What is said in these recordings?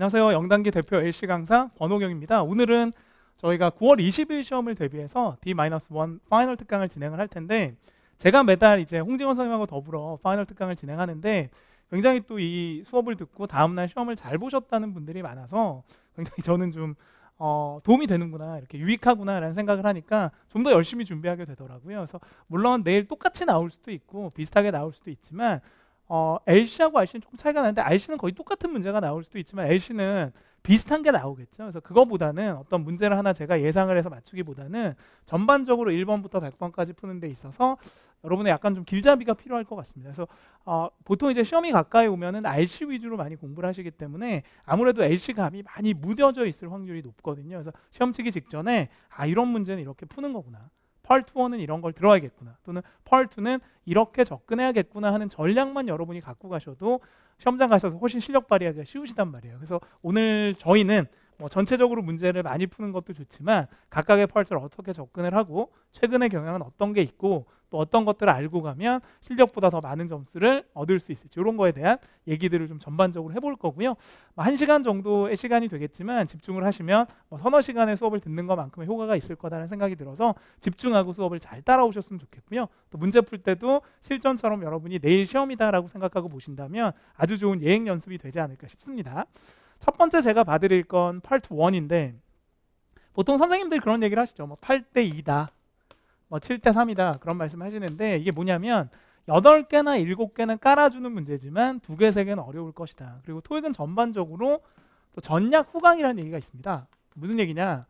안녕하세요. 영단기 대표 LC 강사 권호경입니다. 오늘은 저희가 9월 20일 시험을 대비해서 D-1 파이널 특강을 진행을 할 텐데 제가 매달 이제 홍진원 선생님하고 더불어 파이널 특강을 진행하는데 굉장히 또 이 수업을 듣고 다음날 시험을 잘 보셨다는 분들이 많아서 굉장히 저는 좀 어, 도움이 되는구나 이렇게 유익하구나라는 생각을 하니까 좀 더 열심히 준비하게 되더라고요. 그래서 물론 내일 똑같이 나올 수도 있고 비슷하게 나올 수도 있지만 어, LC하고 RC는 조금 차이가 나는데 RC는 거의 똑같은 문제가 나올 수도 있지만 LC는 비슷한 게 나오겠죠. 그래서 그거보다는 어떤 문제를 하나 제가 예상을 해서 맞추기보다는 전반적으로 1번부터 100번까지 푸는 데 있어서 여러분의 약간 좀 길잡이가 필요할 것 같습니다. 그래서 어, 보통 이제 시험이 가까이 오면은 RC 위주로 많이 공부를 하시기 때문에 아무래도 LC 감이 많이 무뎌져 있을 확률이 높거든요. 그래서 시험 치기 직전에 아 이런 문제는 이렇게 푸는 거구나. 펄2어는 이런 걸 들어야겠구나 또는 펄2는 이렇게 접근해야겠구나 하는 전략만 여러분이 갖고 가셔도 시험장 가셔서 훨씬 실력 발휘하기가 쉬우시단 말이에요. 그래서 오늘 저희는 뭐 전체적으로 문제를 많이 푸는 것도 좋지만 각각의 펄트를 어떻게 접근을 하고 최근의 경향은 어떤 게 있고 또 어떤 것들을 알고 가면 실력보다 더 많은 점수를 얻을 수 있을지 이런 거에 대한 얘기들을 좀 전반적으로 해볼 거고요. 뭐 한 시간 정도의 시간이 되겠지만 집중을 하시면 뭐 서너 시간의 수업을 듣는 것만큼의 효과가 있을 거다라는 생각이 들어서 집중하고 수업을 잘 따라오셨으면 좋겠고요. 또 문제 풀 때도 실전처럼 여러분이 내일 시험이다라고 생각하고 보신다면 아주 좋은 예행 연습이 되지 않을까 싶습니다. 첫 번째 제가 봐드릴 건 파트 1인데 보통 선생님들 그런 얘기를 하시죠. 뭐 8대 2다. 뭐 7대 3이다 그런 말씀 하시는데 이게 뭐냐면 8개나 7개는 깔아주는 문제지만 2개, 3개는 어려울 것이다. 그리고 토익은 전반적으로 또 전략 후강이라는 얘기가 있습니다. 무슨 얘기냐?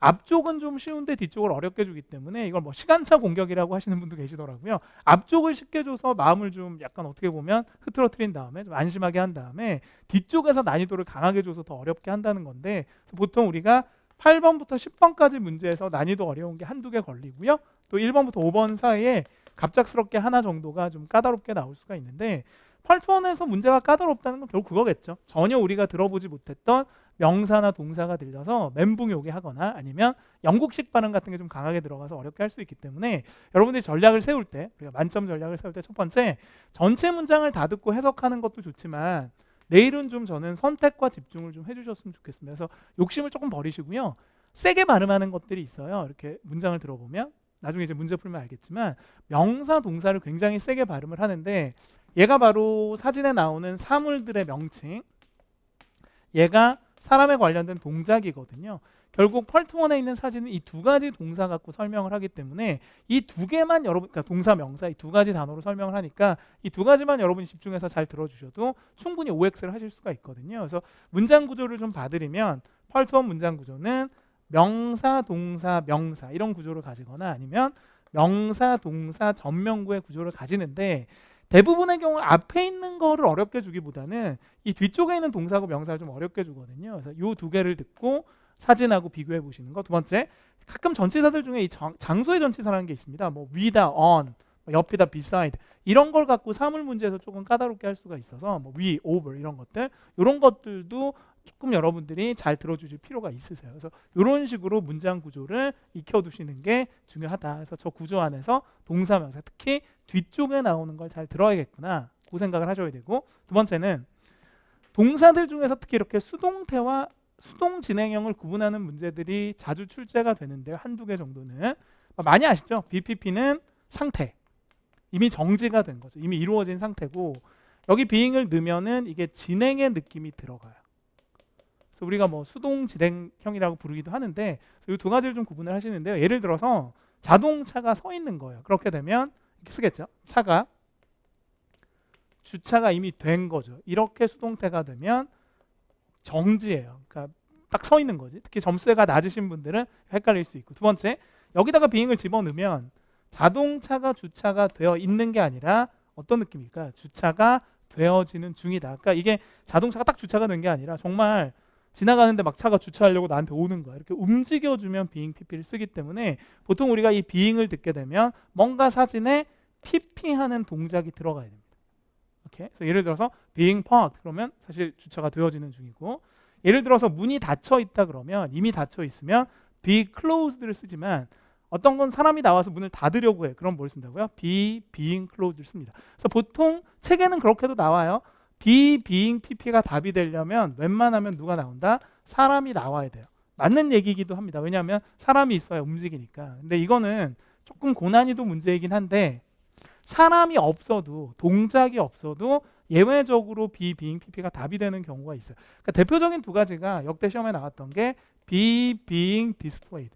앞쪽은 좀 쉬운데 뒤쪽을 어렵게 주기 때문에 이걸 뭐 시간차 공격이라고 하시는 분도 계시더라고요. 앞쪽을 쉽게 줘서 마음을 좀 약간 어떻게 보면 흐트러트린 다음에 좀 안심하게 한 다음에 뒤쪽에서 난이도를 강하게 줘서 더 어렵게 한다는 건데 보통 우리가 8번부터 10번까지 문제에서 난이도 어려운 게 한두 개 걸리고요. 또 1번부터 5번 사이에 갑작스럽게 하나 정도가 좀 까다롭게 나올 수가 있는데 8투에서 문제가 까다롭다는 건 결국 그거겠죠. 전혀 우리가 들어보지 못했던 명사나 동사가 들려서 멘붕이 오게 하거나 아니면 영국식 발음 같은 게 좀 강하게 들어가서 어렵게 할 수 있기 때문에 여러분들이 전략을 세울 때 우리가 만점 전략을 세울 때 첫 번째 전체 문장을 다 듣고 해석하는 것도 좋지만 내일은 좀 저는 선택과 집중을 좀 해주셨으면 좋겠습니다. 그래서 욕심을 조금 버리시고요. 세게 발음하는 것들이 있어요. 이렇게 문장을 들어보면 나중에 이제 문제 풀면 알겠지만 명사 동사를 굉장히 세게 발음을 하는데 얘가 바로 사진에 나오는 사물들의 명칭 얘가 사람에 관련된 동작이거든요. 결국 펄트원에 있는 사진은 이 두 가지 동사 갖고 설명을 하기 때문에 이 두 개만 여러분 그러니까 동사 명사 이 두 가지 단어로 설명을 하니까 이 두 가지만 여러분이 집중해서 잘 들어주셔도 충분히 OX를 하실 수가 있거든요. 그래서 문장 구조를 좀 봐드리면 펄트원 문장 구조는 명사 동사 명사 이런 구조를 가지거나 아니면 명사 동사 전명구의 구조를 가지는데 대부분의 경우 앞에 있는 거를 어렵게 주기보다는 이 뒤쪽에 있는 동사고 명사를 좀 어렵게 주거든요. 그래서 이 두 개를 듣고 사진하고 비교해 보시는 거. 두 번째, 가끔 전치사들 중에 이 정, 장소의 전치사라는 게 있습니다. 뭐 위다, on, 뭐, 옆이다, beside 이런 걸 갖고 사물 문제에서 조금 까다롭게 할 수가 있어서 뭐 위, over 이런 것들 이런 것들도 조금 여러분들이 잘 들어주실 필요가 있으세요. 그래서 이런 식으로 문장 구조를 익혀두시는 게 중요하다. 그래서 저 구조 안에서 동사, 명사 특히 뒤쪽에 나오는 걸 잘 들어야겠구나. 그 생각을 하셔야 되고 두 번째는 동사들 중에서 특히 이렇게 수동태와 수동 진행형을 구분하는 문제들이 자주 출제가 되는데요. 한두 개 정도는. 아, 많이 아시죠? BPP는 상태. 이미 정지가 된 거죠. 이미 이루어진 상태고 여기 b i n g 을 넣으면은 이게 진행의 느낌이 들어가요. 그래서 우리가 뭐 수동 진행형이라고 부르기도 하는데 이 두 가지를 좀 구분을 하시는데요. 예를 들어서 자동차가 서 있는 거예요. 그렇게 되면 이렇게 쓰겠죠. 차가 주차가 이미 된 거죠. 이렇게 수동태가 되면 정지예요. 그러니까 딱 서 있는 거지. 특히 점수가 낮으신 분들은 헷갈릴 수 있고. 두 번째, 여기다가 비행을 집어넣으면 자동차가 주차가 되어 있는 게 아니라 어떤 느낌일까? 주차가 되어지는 중이다. 그러니까 이게 자동차가 딱 주차가 된 게 아니라 정말 지나가는데 막 차가 주차하려고 나한테 오는 거야. 이렇게 움직여주면 비잉 PP를 쓰기 때문에 보통 우리가 이 비잉을 듣게 되면 뭔가 사진에 PP하는 동작이 들어가야 됩니다. 오케이. 그래서 예를 들어서 being parked 그러면 사실 주차가 되어지는 중이고 예를 들어서 문이 닫혀 있다 그러면 이미 닫혀 있으면 be closed를 쓰지만 어떤 건 사람이 나와서 문을 닫으려고 해. 그럼 뭘 쓴다고요? be being closed를 씁니다. 그래서 보통 책에는 그렇게도 나와요. be being pp가 답이 되려면 웬만하면 누가 나온다? 사람이 나와야 돼요. 맞는 얘기이기도 합니다. 왜냐하면 사람이 있어야 움직이니까. 근데 이거는 조금 고난이도 문제이긴 한데 사람이 없어도 동작이 없어도 예외적으로 비빙 PP가 답이 되는 경우가 있어요. 그러니까 대표적인 두 가지가 역대 시험에 나왔던 게 비빙 디스플레이.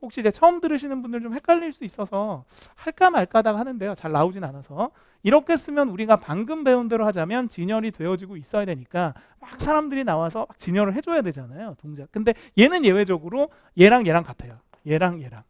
혹시 이제 처음 들으시는 분들 좀 헷갈릴 수 있어서 할까 말까다 하는데요. 잘 나오진 않아서 이렇게 쓰면 우리가 방금 배운 대로 하자면 진열이 되어지고 있어야 되니까 막 사람들이 나와서 막 진열을 해줘야 되잖아요. 동작. 근데 얘는 예외적으로 얘랑 얘랑 같아요. 얘랑 얘랑.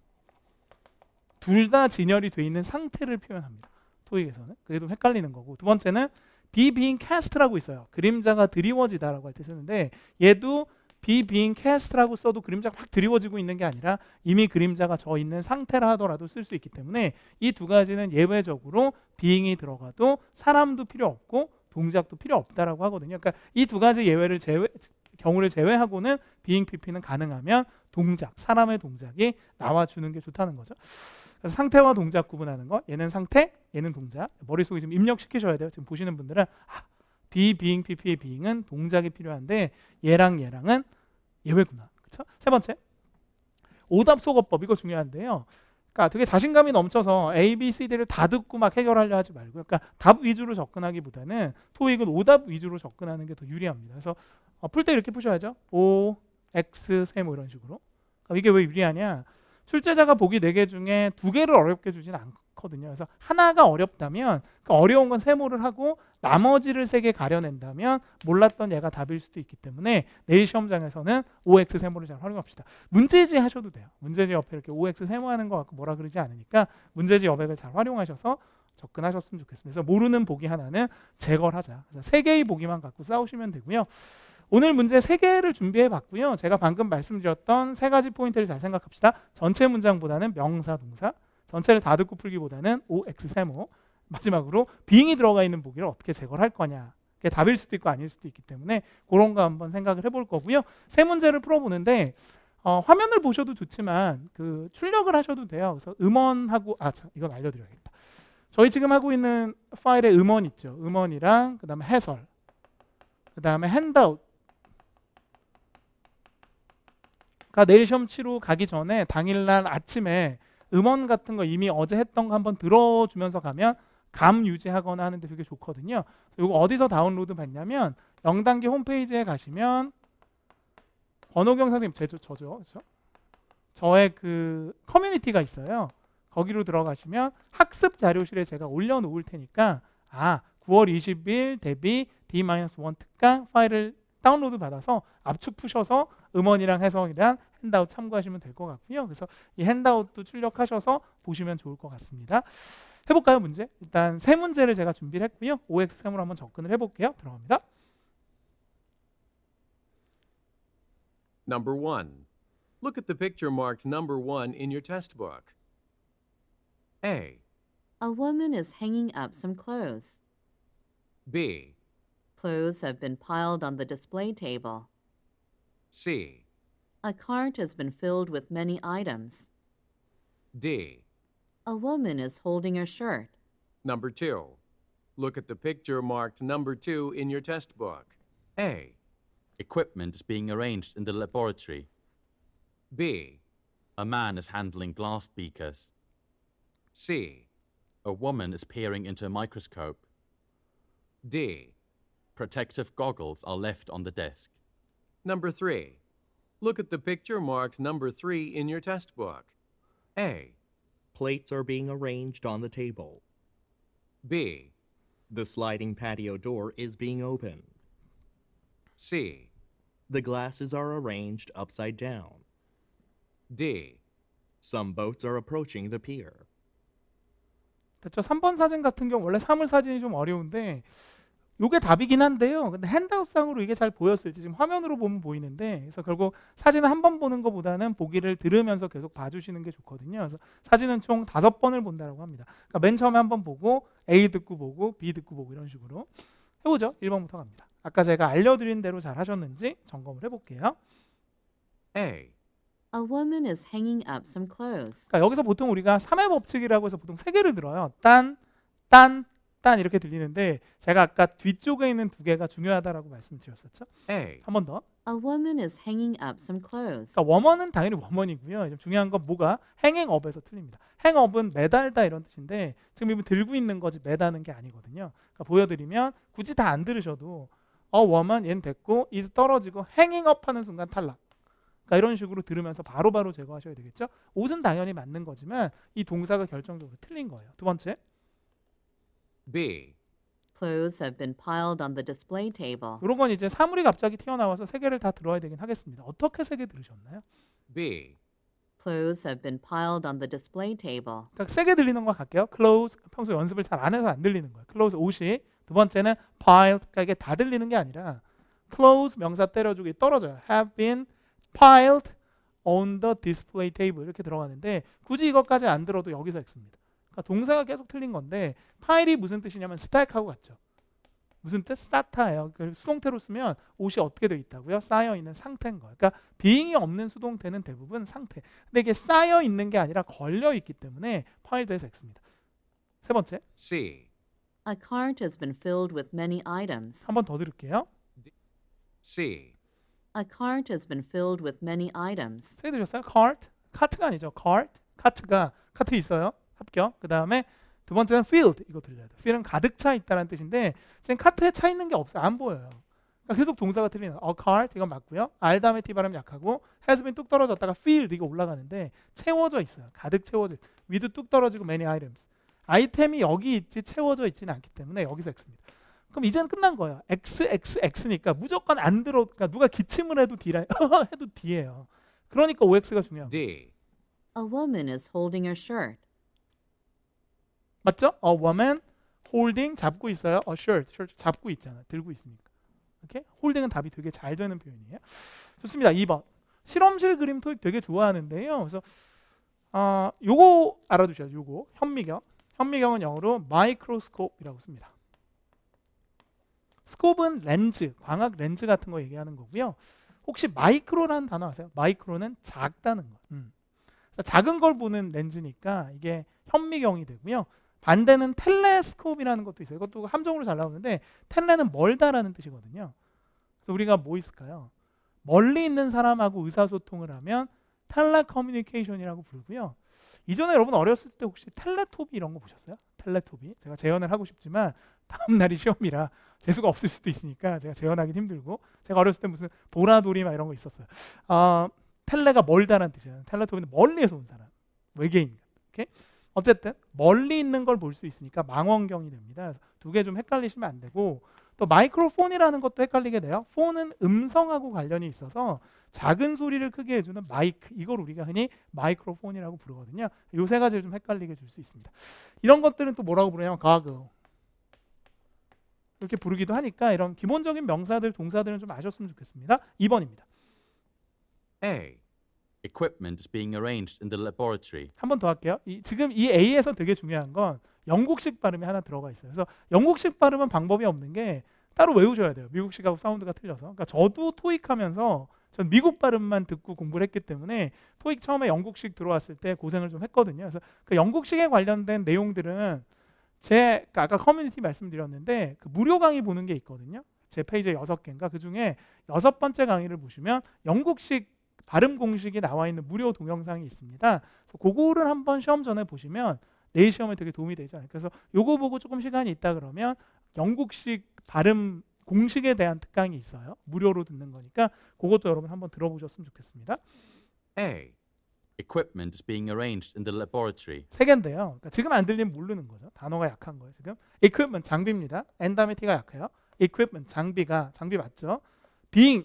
둘다 진열이 돼 있는 상태를 표현합니다. 토익에서는. 그래도 헷갈리는 거고. 두 번째는 be being cast라고 있어요. 그림자가 드리워지다라고 할 때 쓰는데 얘도 be being cast라고 써도 그림자가 확 드리워지고 있는 게 아니라 이미 그림자가 져 있는 상태라 하더라도 쓸 수 있기 때문에 이 두 가지는 예외적으로 being이 들어가도 사람도 필요 없고 동작도 필요 없다라고 하거든요. 그러니까 이 두 가지 예외를 제외 경우를 제외하고는 비잉 PP는 가능하면 동작, 사람의 동작이 나와주는 게 좋다는 거죠. 그래서 상태와 동작 구분하는 거. 얘는 상태, 얘는 동작. 머릿속에 지금 입력시키셔야 돼요. 지금 보시는 분들은 아, 비비잉 PP의 비잉은 동작이 필요한데 얘랑 얘랑은 예외구나. 그렇죠? 세 번째. 오답 소거법 이거 중요한데요. 그러니까 되게 자신감이 넘쳐서 A, B, C, D를 다 듣고 막 해결하려 하지 말고 그러니까 답 위주로 접근하기보다는 토익은 오답 위주로 접근하는 게 더 유리합니다. 그래서 어, 풀 때 이렇게 푸셔야죠. O, X, 세모 뭐 이런 식으로. 그러니까 이게 왜 유리하냐? 출제자가 보기 네 개 중에 두개를 어렵게 주진 않거든요. 그래서 하나가 어렵다면 그러니까 어려운 건 세모를 하고 나머지를 세 개 가려낸다면 몰랐던 얘가 답일 수도 있기 때문에 내일 시험장에서는 OX 세모를 잘 활용합시다. 문제지 하셔도 돼요. 문제지 옆에 이렇게 OX 세모하는 것 같고 뭐라 그러지 않으니까 문제지 여백을 잘 활용하셔서 접근하셨으면 좋겠습니다. 그래서 모르는 보기 하나는 제거를 하자. 그래서 세 개의 보기만 갖고 싸우시면 되고요. 오늘 문제 세 개를 준비해 봤고요. 제가 방금 말씀드렸던 세 가지 포인트를 잘 생각합시다. 전체 문장보다는 명사, 동사, 전체를 다 듣고 풀기보다는 OX 세모, 마지막으로 빙이 들어가 있는 보기를 어떻게 제거를 할 거냐. 그게 답일 수도 있고 아닐 수도 있기 때문에 그런 거 한번 생각을 해볼 거고요. 세 문제를 풀어보는데 어, 화면을 보셔도 좋지만 그 출력을 하셔도 돼요. 그래서 음원하고 아 참, 이건 알려드려야겠다. 저희 지금 하고 있는 파일의 음원 있죠. 음원이랑 그다음에 해설, 그다음에 핸드아웃. 가 그러니까 내일 시험 치러 가기 전에 당일날 아침에 음원 같은 거 이미 어제 했던 거 한번 들어주면서 가면 감 유지하거나 하는데 되게 좋거든요. 이거 어디서 다운로드 받냐면 영단계 홈페이지에 가시면 권호경 선생님 제저 죠 그렇죠? 저의 그 커뮤니티가 있어요. 거기로 들어가시면 학습 자료실에 제가 올려놓을 테니까 아 9월 20일 대비 D-1 특강 파일을 다운로드 받아서 압축 푸셔서 음원이랑 해석에 대한 핸드아웃 참고하시면 될 것 같고요. 그래서 이 핸드아웃도 출력하셔서 보시면 좋을 것 같습니다. 해볼까요 문제? 일단 세 문제를 제가 준비를 했고요. OX3으로 한번 접근을 해볼게요. 들어갑니다. Number 1. Look at the picture marked number 1 in your test book. A. A woman is hanging up some clothes. B. Clothes have been piled on the display table. C. A cart has been filled with many items. D. A woman is holding a shirt. Number 2. Look at the picture marked number 2 in your test book. A. Equipment is being arranged in the laboratory. B. A man is handling glass beakers. C. A woman is peering into a microscope. D. Protective goggles are left on the desk. Number 3. Look at the picture marked number 3 in your test book. A. Plates are being arranged on the table. B. The sliding patio door is being opened. C. The glasses are arranged upside down. D. Some boats are approaching the pier. 됐죠? 3번 사진 같은 경우 원래 사물 사진이 좀 어려운데 이게 답이긴 한데요. 근데 핸드아웃상으로 이게 잘 보였을지 지금 화면으로 보면 보이는데 그래서 결국 사진을 한 번 보는 것보다는 보기를 들으면서 계속 봐주시는 게 좋거든요. 그래서 사진은 총 다섯 번을 본다라고 합니다. 그러니까 맨 처음에 한 번 보고 A 듣고 보고 B 듣고 보고 이런 식으로 해보죠. 1번부터 갑니다. 아까 제가 알려드린 대로 잘 하셨는지 점검을 해볼게요. A. A woman is hanging up some clothes. 그러니까 여기서 보통 우리가 3의 법칙이라고 해서 보통 세 개를 들어요. 딴, 딴, 일단 이렇게 들리는데 제가 아까 뒤쪽에 있는 두 개가 중요하다라고 말씀드렸었죠. 네. 한번 더. A woman is hanging up some clothes. 그러니까 워먼은 당연히 워먼이고요. 중요한 건 뭐가 hanging up에서 틀립니다. hang up은 매달다 이런 뜻인데 지금 이분 들고 있는 거지 매다는 게 아니거든요. 그러니까 보여드리면 굳이 다 안 들으셔도 a woman 얘는 됐고 is 떨어지고 hanging up 하는 순간 탈락. 그러니까 이런 식으로 들으면서 바로바로 바로 제거하셔야 되겠죠. 옷은 당연히 맞는 거지만 이 동사가 결정적으로 틀린 거예요. 두 번째. B. Clothes have been piled on the display table. 이런 건 이제 사물이 갑자기 튀어나와서 세 개를 다 들어야 되긴 하겠습니다. 어떻게 세 개 들으셨나요? B. Clothes have been piled on the display table. 그러니까 세게 들리는 거 갈게요. Clothes 평소 연습을 잘 안 해서 안 들리는 거예요. Clothes 옷이 두 번째는 piled 그러니까 이게 다 들리는 게 아니라 clothes 명사 때려주기 떨어져요. have been piled on the display table 이렇게 들어가는데 굳이 이것까지 안 들어도 여기서 읽습니다. 그러니까 동사가 계속 틀린 건데 파일이 무슨 뜻이냐면 스타일하고 같죠. 무슨 뜻? 쌓다예요. 그 수동태로 쓰면 옷이 어떻게 되어 있다고요? 쌓여 있는 상태인 거예요. 그러니까 비잉이 없는 수동태는 대부분 상태. 근데 이게 쌓여 있는 게 아니라 걸려 있기 때문에 파일드에서 X입니다. 세 번째. C. A cart has been filled with many items. 한 번더 들을게요. C. A cart has been filled with many items. 세게 들으셨어요? cart? 카트가 아니죠. cart? 카트가 카트 있어요? 합격. 그 다음에 두 번째는 filled 이거 들려야 돼. fill은 가득 차 있다는 뜻인데 지금 카트에 차 있는 게 없어 안 보여요. 그러니까 계속 동사가 틀리는 a cart 이건 맞고요. r 다음에 t 발음 약하고 has been 뚝 떨어졌다가 filled 이거 올라가는데 채워져 있어요. 가득 채워져. with 뚝 떨어지고 many items 아이템이 여기 있지 채워져 있지는 않기 때문에 여기서 x입니다. 그럼 이제는 끝난 거예요. x x x니까 무조건 안 들어. 그러니까 누가 기침을 해도 d라 해도 d예요. 그러니까 ox가 중요합니다. D. 네. A woman is holding her shirt. 맞죠? A woman holding 잡고 있어요. A shirt, shirt 잡고 있잖아. 들고 있으니까. 이렇게 홀딩은 답이 되게 잘 되는 표현이에요. 좋습니다. 2번. 실험실 그림 토익 되게 좋아하는데요. 그래서 아, 어, 요거 알아두셔야 요거 현미경. 현미경은 영어로 마이크로스코프라고 씁니다. 스코프는 렌즈, 광학 렌즈 같은 거 얘기하는 거고요. 혹시 마이크로라는 단어 아세요? 마이크로는 작다는 거. 음. 작은 걸 보는 렌즈니까 이게 현미경이 되고요. 반대는 텔레스코프이라는 것도 있어요. 이것도 함정으로 잘 나오는데 텔레는 멀다라는 뜻이거든요. 그래서 우리가 뭐 있을까요? 멀리 있는 사람하고 의사소통을 하면 텔레 커뮤니케이션이라고 부르고요. 이전에 여러분 어렸을 때 혹시 텔레토비 이런 거 보셨어요? 텔레토비. 제가 재현을 하고 싶지만 다음 날이 시험이라 재수가 없을 수도 있으니까 제가 재현하기 힘들고 제가 어렸을 때 무슨 보라돌이 막 이런 거 있었어요. 아, 텔레가 멀다라는 뜻이에요. 텔레토비는 멀리에서 온 사람, 외계인. 이렇게 어쨌든 멀리 있는 걸 볼 수 있으니까 망원경이 됩니다. 두 개 좀 헷갈리시면 안 되고 또 마이크로폰이라는 것도 헷갈리게 돼요. 폰은 음성하고 관련이 있어서 작은 소리를 크게 해주는 마이크 이걸 우리가 흔히 마이크로폰이라고 부르거든요. 요 세 가지를 좀 헷갈리게 줄 수 있습니다. 이런 것들은 또 뭐라고 부르냐면 가그 이렇게 부르기도 하니까 이런 기본적인 명사들 동사들은 좀 아셨으면 좋겠습니다. 2번입니다. A equipment is being arranged in the laboratory. 한 번 더 할게요. 이, 지금 이 A에서 되게 중요한 건 영국식 발음이 하나 들어가 있어요. 그래서 영국식 발음은 방법이 없는 게 따로 외우셔야 돼요. 미국식하고 사운드가 틀려서. 그러니까 저도 토익하면서 전 미국 발음만 듣고 공부를 했기 때문에 토익 처음에 영국식 들어왔을 때 고생을 좀 했거든요. 그래서 그 영국식에 관련된 내용들은 제 그러니까 아까 커뮤니티 말씀드렸는데 그 무료 강의 보는 게 있거든요. 제 페이지에 여섯 개인가 그 중에 여섯 번째 강의를 보시면 영국식 발음 공식이 나와 있는 무료 동영상이 있습니다. 그래서 그거를 한번 시험 전에 보시면 내일 시험에 되게 도움이 되지 않을까. 그래서 요거 보고 조금 시간이 있다 그러면 영국식 발음 공식에 대한 특강이 있어요. 무료로 듣는 거니까 그것도 여러분 한번 들어보셨으면 좋겠습니다. A. Equipment is being arranged in the laboratory. 세 개인데요. 그러니까 지금 안 들리면 모르는 거죠. 단어가 약한 거예요. 지금 equipment 장비입니다. and 다음에 t가 약해요. equipment 장비가 장비 맞죠? being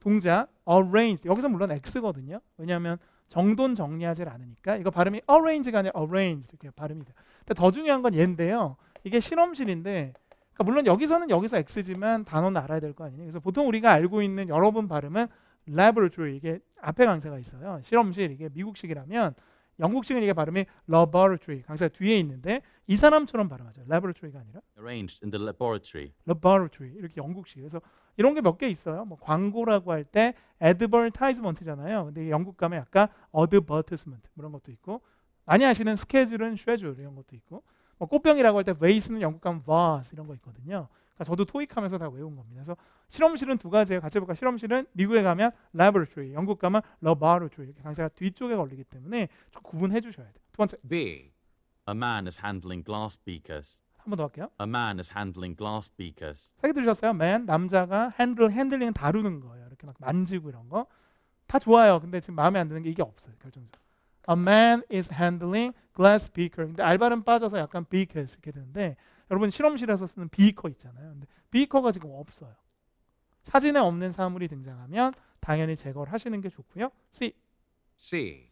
동작 arrange 여기서 물론 x거든요. 왜냐하면 정돈 정리하지 않으니까 이거 발음이 arrange가 아니라 arrange 이렇게 발음이 돼요. 근데 더 중요한 건 얘인데요. 이게 실험실인데 그러니까 물론 여기서는 여기서 x지만 단어는 알아야 될 거 아니에요. 그래서 보통 우리가 알고 있는 여러 분 발음은 laboratory 이게 앞에 강세가 있어요. 실험실 이게 미국식이라면 영국식은 이게 발음이 laboratory 강사 뒤에 있는데 이 사람처럼 발음하죠. laboratory가 아니라 arranged in the laboratory. laboratory 이렇게 영국식. 그래서 이런 게 몇 개 있어요. 뭐 광고라고 할때 advertisement잖아요. 근데 영국 가면 약간 advertisement 그런 것도 있고 많이 아시는 스케줄은 schedule 이런 것도 있고 뭐 꽃병이라고 할때 w a s e 는 영국 가면 vase 이런 거 있거든요. 그러니까 저도 토익하면서 다 외운 겁니다. 그래서 실험실은 두 가지예요. 같이 볼까? 실험실은 미국에 가면 laboratory, 영국 가면 laboratory 이렇게 강세가 뒤쪽에 걸리기 때문에 좀 구분해 주셔야 돼요. 두 번째. B. A man is handling glass beakers. 한번더 할게요. A man is handling glass beakers. 생각 들으셨어요? man 남자가 handle handling 다루는 거예요. 이렇게 막 만지고 이런 거. 다 좋아요. 근데 지금 마음에 안 드는 게 이게 없어요. 결정적으로. A man is handling glass beaker. 근데 알바는 빠져서 약간 beakers 이렇게 되는데 여러분 실험실에서 쓰는 비커 있잖아요. 근데 비커가 지금 없어요. 사진에 없는 사물이 등장하면 당연히 제거를 하시는 게 좋고요. C. C.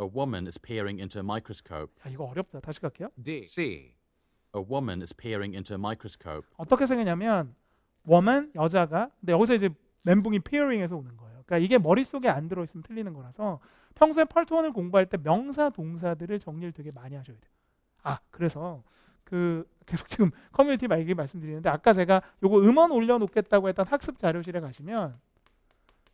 A woman is peering into a microscope. 야, 이거 어렵다. 다시 갈게요. D. C. a woman is peering into a microscope. 어떻게 생겼냐면 woman 여자가 근데 여기서 이제 멘붕이 peering에서 오는 거예요. 그러니까 이게 머릿속에 안 들어 있으면 틀리는 거라서 평소에 펄트원을 공부할 때 명사 동사들을 정리를 되게 많이 하셔야 돼요. 아, 그래서 그 계속 지금 커뮤니티 말기 말씀드리는데 아까 제가 요거 음원 올려 놓겠다고 했던 학습 자료실에 가시면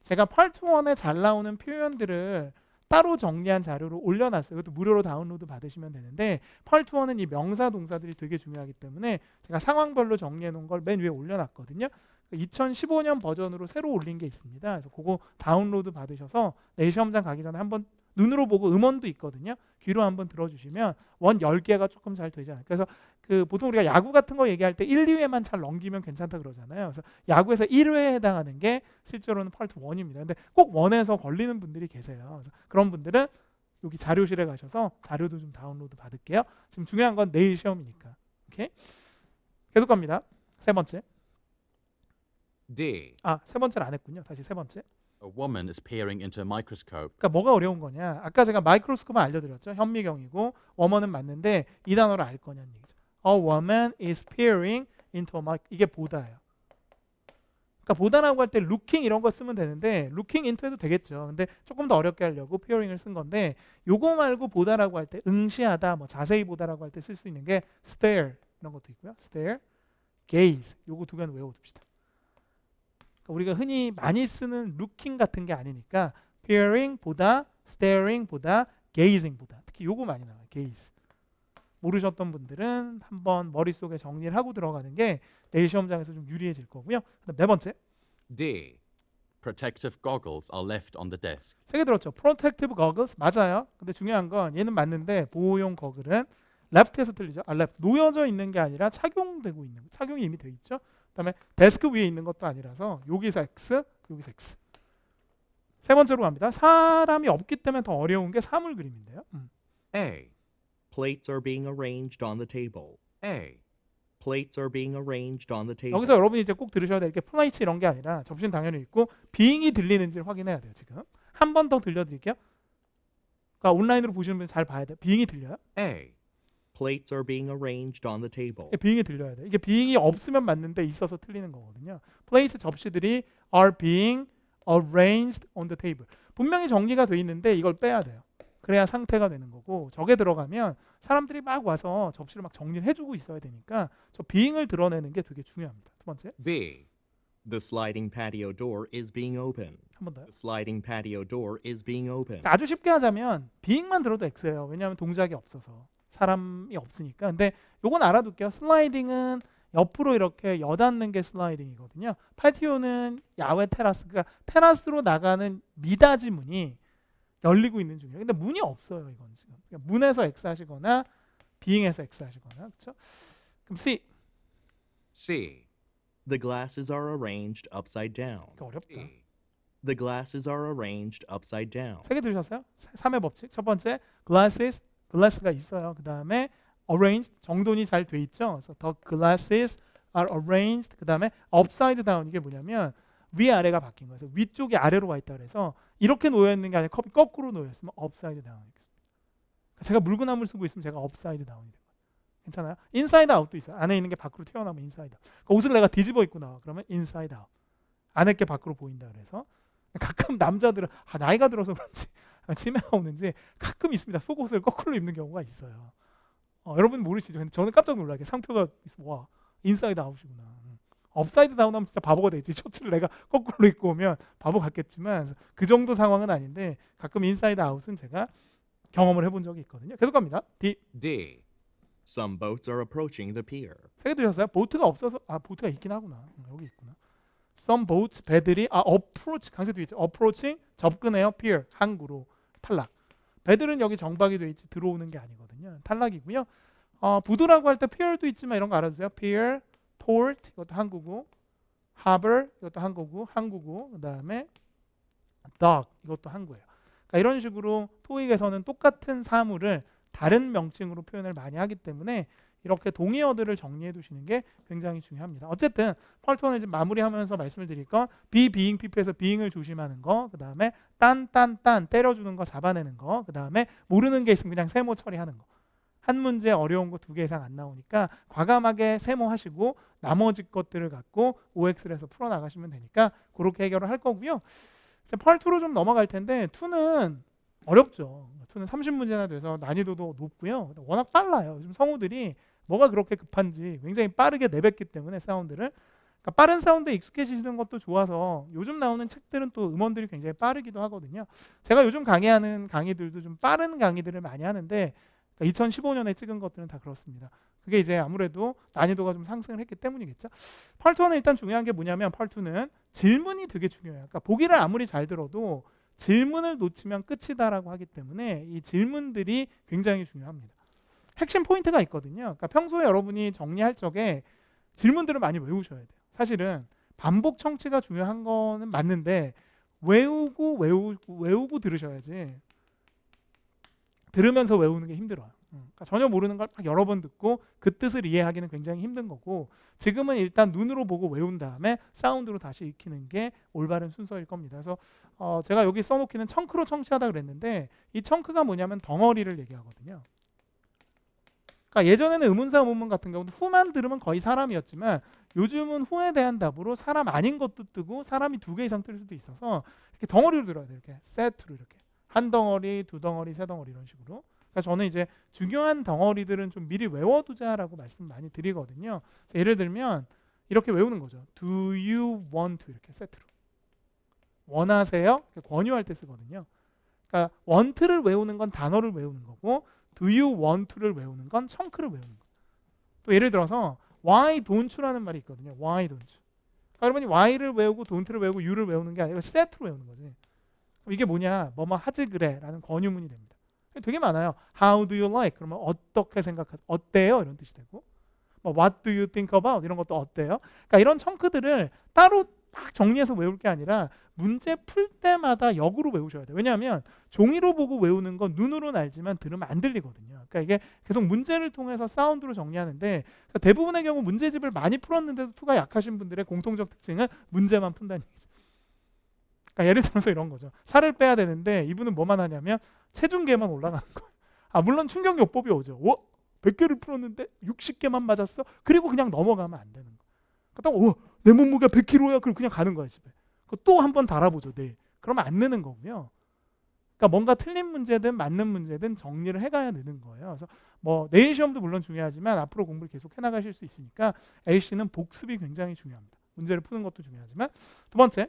제가 펄트원에 잘 나오는 표현들을 따로 정리한 자료로 올려놨어요. 그것도 무료로 다운로드 받으시면 되는데 펄투어는 이 명사 동사들이 되게 중요하기 때문에 제가 상황별로 정리해 놓은 걸 맨 위에 올려놨거든요. 2015년 그러니까 버전으로 새로 올린 게 있습니다. 그래서 그거 다운로드 받으셔서 내 시험장 가기 전에 한번 눈으로 보고 음원도 있거든요. 귀로 한번 들어주시면 원 10개가 조금 잘 되지 않아요. 그래서 그 보통 우리가 야구 같은 거 얘기할 때 1, 2회만 잘 넘기면 괜찮다 그러잖아요. 그래서 야구에서 1회에 해당하는 게 실제로는 팔트 1입니다. 근데 꼭 원에서 걸리는 분들이 계세요. 그런 분들은 여기 자료실에 가셔서 자료도 좀 다운로드 받을게요. 지금 중요한 건 내일 시험이니까. 오케이? 계속 갑니다. 세 번째. D. 네. 아, 세 번째를 안 했군요. 다시 세 번째. 그러니까 뭐가 어려운 거냐? 아까 제가 마이크로스코프 알려드렸죠. 현미경이고 워먼은 맞는데 이 단어를 알 거냐는 얘기죠. A woman is peering into a mic. 이게 보다예요. 그러니까 보다라고 할때 looking 이런 거 쓰면 되는데 looking into 해도 되겠죠. 근데 조금 더 어렵게 하려고 peering을 쓴 건데 요거 말고 보다라고 할 때 응시하다, 뭐 자세히 보다라고 할 때 쓸 수 있는 게 stare 이런 것도 있고요. stare, gaze 요거 두 개는 외워둡시다. 우리가 흔히 많이 쓰는 looking 같은 게 아니니까 peering보다 staring보다 gazing보다 특히 요거 많이 나와요. gaze. 모르셨던 분들은 한번 머릿속에 정리를 하고 들어가는 게 내일 시험장에서 좀 유리해질 거고요. 그다음 네 번째. D. Protective goggles are left on the desk. 세개 들었죠. Protective goggles 맞아요. 근데 중요한 건 얘는 맞는데 보호용 거글은 레프트에서 들리죠. 아, 레프트. 놓여져 있는 게 아니라 착용되고 있는 거. 착용이 이미 되어 있죠. 그다음에 데스크 위에 있는 것도 아니라서 여기서 x, 여기서 x. 세 번째로 갑니다. 사람이 없기 때문에 더 어려운 게 사물 그림인데요. 음. A. Plates are being arranged on the table. A. Plates are being arranged on the table. 여기서 여러분이 이제 꼭 들으셔야 될게 플라이츠 이런 게 아니라 접신 당연히 있고 being이 들리는지를 확인해야 돼요. 지금 한 번 더 들려드릴게요. 그러니까 온라인으로 보시는 분잘 봐야 돼요. being이 들려요? A. plates are being arranged on the table. 비잉이 들려야 돼. 이게 비잉이 없으면 맞는데 있어서 틀리는 거거든요. plates 접시들이 are being arranged on the table. 분명히 정리가 돼 있는데 이걸 빼야 돼요. 그래야 상태가 되는 거고 저게 들어가면 사람들이 막 와서 접시를 막 정리를 해주고 있어야 되니까 저 비잉을 드러내는 게 되게 중요합니다. 두 번째. B. The sliding patio door is being opened. 한번 더요. The sliding patio door is being opened. 그러니까 아주 쉽게 하자면 비잉만 들어도 X예요. 왜냐하면 동작이 없어서. 사람이 없으니까. 근데 요건 알아둘게요. 슬라이딩은 옆으로 이렇게 여닫는 게 슬라이딩이거든요. 파티오는 야외 테라스, 그러니까 테라스로 나가는 미닫이 문이 열리고 있는 중이에요. 근데 문이 없어요, 이건 지금. 그러니까 문에서 X 하시거나 비행에서 X 하시거나. 그렇죠? 그럼 C. C. The glasses are arranged upside down. 어렵다. The glasses are arranged upside down. 세 개 들으셨어요? 3의 법칙. 첫 번째, glasses 글라스가 있어요. 그 다음에 arranged 정돈이 잘 돼 있죠. 그래서 the glasses are arranged 그 다음에 upside down 이게 뭐냐면 위 아래가 바뀐 거예요. 위쪽이 아래로 와 있다 그래서 이렇게 놓여 있는 게 아니라 컵이 거꾸로 놓여 있으면 upside down 이겠습니다. 제가 물구나물 쓰고 있으면 제가 upside down이 돼요. 괜찮아요? 인사이드 아웃도 있어요. 안에 있는 게 밖으로 튀어나오면 인사이드 아웃. o 그러니까 옷을 내가 뒤집어 입고 나와 그러면 인사이드 아웃. 안에 게 밖으로 보인다 그래서 가끔 남자들은 아, 나이가 들어서 그런지 치매가 아, 오는지 가끔 있습니다. 속옷을 거꾸로 입는 경우가 있어요. 어, 여러분 모르시죠? 근데 저는 깜짝 놀라게 상표가 있으와 인사이드 아웃이구나. 음. 업사이드 다운 하면 진짜 바보가 되지. 셔츠를 내가 거꾸로 입고 오면 바보 같겠지만 그 정도 상황은 아닌데 가끔 인사이드 아웃은 제가 경험을 해본 적이 있거든요. 계속 갑니다. D. D. Some boats are approaching the pier. 세 개 들으셨어요? 보트가 없어서 아 보트가 있긴 하구나. 음, 여기 있구나. Some boats 배들이 아 approach 강세 뒤 있죠. approaching 접근해요. pier 항구로. 탈락. 배들은 여기 정박이 돼 있지 들어오는 게 아니거든요. 탈락이고요. 어, 부두라고 할 때 pier도 있지만 이런 거알아주세요 pier, port 이것도 한국어, harbor 이것도 한국어, 한국어. 그다음에 d o c 이것도 한국어예요. 그러니까 이런 식으로 토익에서는 똑같은 사물을 다른 명칭으로 표현을 많이 하기 때문에 이렇게 동의어들을 정리해 두시는 게 굉장히 중요합니다. 어쨌든 펄톤을 지금 마무리하면서 말씀을 드릴 건 비비잉 피프에서 비잉을 조심하는 거, 그 다음에 딴딴딴 때려주는 거 잡아내는 거, 그 다음에 모르는 게 있으면 그냥 세모 처리하는 거. 한 문제 어려운 거 두 개 이상 안 나오니까 과감하게 세모하시고 나머지 것들을 갖고 OX를 해서 풀어나가시면 되니까 그렇게 해결을 할 거고요. 이제 펄2로 좀 넘어갈 텐데 2는 어렵죠. 2는 30문제나 돼서 난이도도 높고요. 워낙 빨라요. 요즘 성우들이 뭐가 그렇게 급한지 굉장히 빠르게 내뱉기 때문에 사운드를 그러니까 빠른 사운드에 익숙해지시는 것도 좋아서 요즘 나오는 책들은 또 음원들이 굉장히 빠르기도 하거든요. 제가 요즘 강의하는 강의들도 좀 빠른 강의들을 많이 하는데 그러니까 2015년에 찍은 것들은 다 그렇습니다. 그게 이제 아무래도 난이도가 좀 상승을 했기 때문이겠죠. 팔투는 일단 중요한 게 뭐냐면 팔투는 질문이 되게 중요해요. 그러니까 보기를 아무리 잘 들어도 질문을 놓치면 끝이다라고 하기 때문에 이 질문들이 굉장히 중요합니다. 핵심 포인트가 있거든요. 그러니까 평소에 여러분이 정리할 적에 질문들을 많이 외우셔야 돼요. 사실은 반복 청취가 중요한 거는 맞는데 외우고 외우고 외우고 들으셔야지 들으면서 외우는 게 힘들어요. 음, 그러니까 전혀 모르는 걸 여러 번 듣고 그 뜻을 이해하기는 굉장히 힘든 거고 지금은 일단 눈으로 보고 외운 다음에 사운드로 다시 익히는 게 올바른 순서일 겁니다. 그래서 어 제가 여기 써놓기는 청크로 청취하다 그랬는데 이 청크가 뭐냐면 덩어리를 얘기하거든요. 그러니까 예전에는 의문사 문문 같은 경우는 후만 들으면 거의 사람이었지만 요즘은 후에 대한 답으로 사람 아닌 것도 뜨고 사람이 두 개 이상 뜰 수도 있어서 이렇게 덩어리로 들어야 돼요. 이렇게 세트로 이렇게 한 덩어리, 두 덩어리, 세 덩어리 이런 식으로. 그러니 저는 이제 중요한 덩어리들은 좀 미리 외워두자라고 말씀 많이 드리거든요. 예를 들면 이렇게 외우는 거죠. Do you want to 이렇게 세트로. 원하세요? 이렇게 권유할 때 쓰거든요. 그러니까 want를 외우는 건 단어를 외우는 거고 do you want to를 외우는 건 청크를 외우는 거. 또 예를 들어서 why don't you라는 말이 있거든요. why don't you. 그러니까 여러분이 why를 외우고 don't를 외우고 you를 외우는 게 아니라 set로 외우는 거지. 이게 뭐냐? 뭐뭐 하지 그래라는 권유문이 됩니다. 되게 많아요. How do you like? 그러면 어떻게 생각하? 어때요? 이런 뜻이 되고. 뭐 what do you think about? 이런 것도 어때요? 그러니까 이런 청크들을 따로 딱 정리해서 외울 게 아니라 문제 풀 때마다 역으로 외우셔야 돼요. 왜냐하면 종이로 보고 외우는 건 눈으로는 알지만 들으면 안 들리거든요. 그러니까 이게 계속 문제를 통해서 사운드로 정리하는데 대부분의 경우 문제집을 많이 풀었는데도 투가 약하신 분들의 공통적 특징은 문제만 푼다는 얘기죠. 그러니까 예를 들어서 이런 거죠. 살을 빼야 되는데 이분은 뭐만 하냐면 체중계만 올라가는 거예요. 아 물론 충격요법이 오죠. 어? 100개를 풀었는데 60개만 맞았어? 그리고 그냥 넘어가면 안 되는 거예요. 그러니까 딱 어? 내 몸무게가 100kg야. 그럼 그냥 가는 거야, 집에. 또 한 번 달아보죠, 네. 그러면 안 느는 거고요. 그러니까 뭔가 틀린 문제든 맞는 문제든 정리를 해가야 느는 거예요. 그래서 뭐 내일 시험도 물론 중요하지만 앞으로 공부를 계속 해나가실 수 있으니까 LC는 복습이 굉장히 중요합니다. 문제를 푸는 것도 중요하지만 두 번째